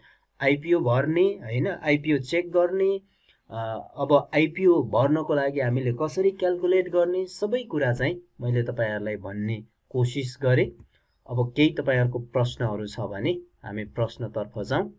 आइपिओ भर्ने होइन आइपिओ चेक गर्ने अब आइपिओ भर्नको लागि हामीले कसरी क्यालकुलेट गर्ने सबै कुरा चाहिँ मैले तपाईँहरूलाई भन्ने कोसिस गरेँ अब केही तपाईँहरूको प्रश्नहरू छ भने हामी प्रश्नतर्फ जाउँ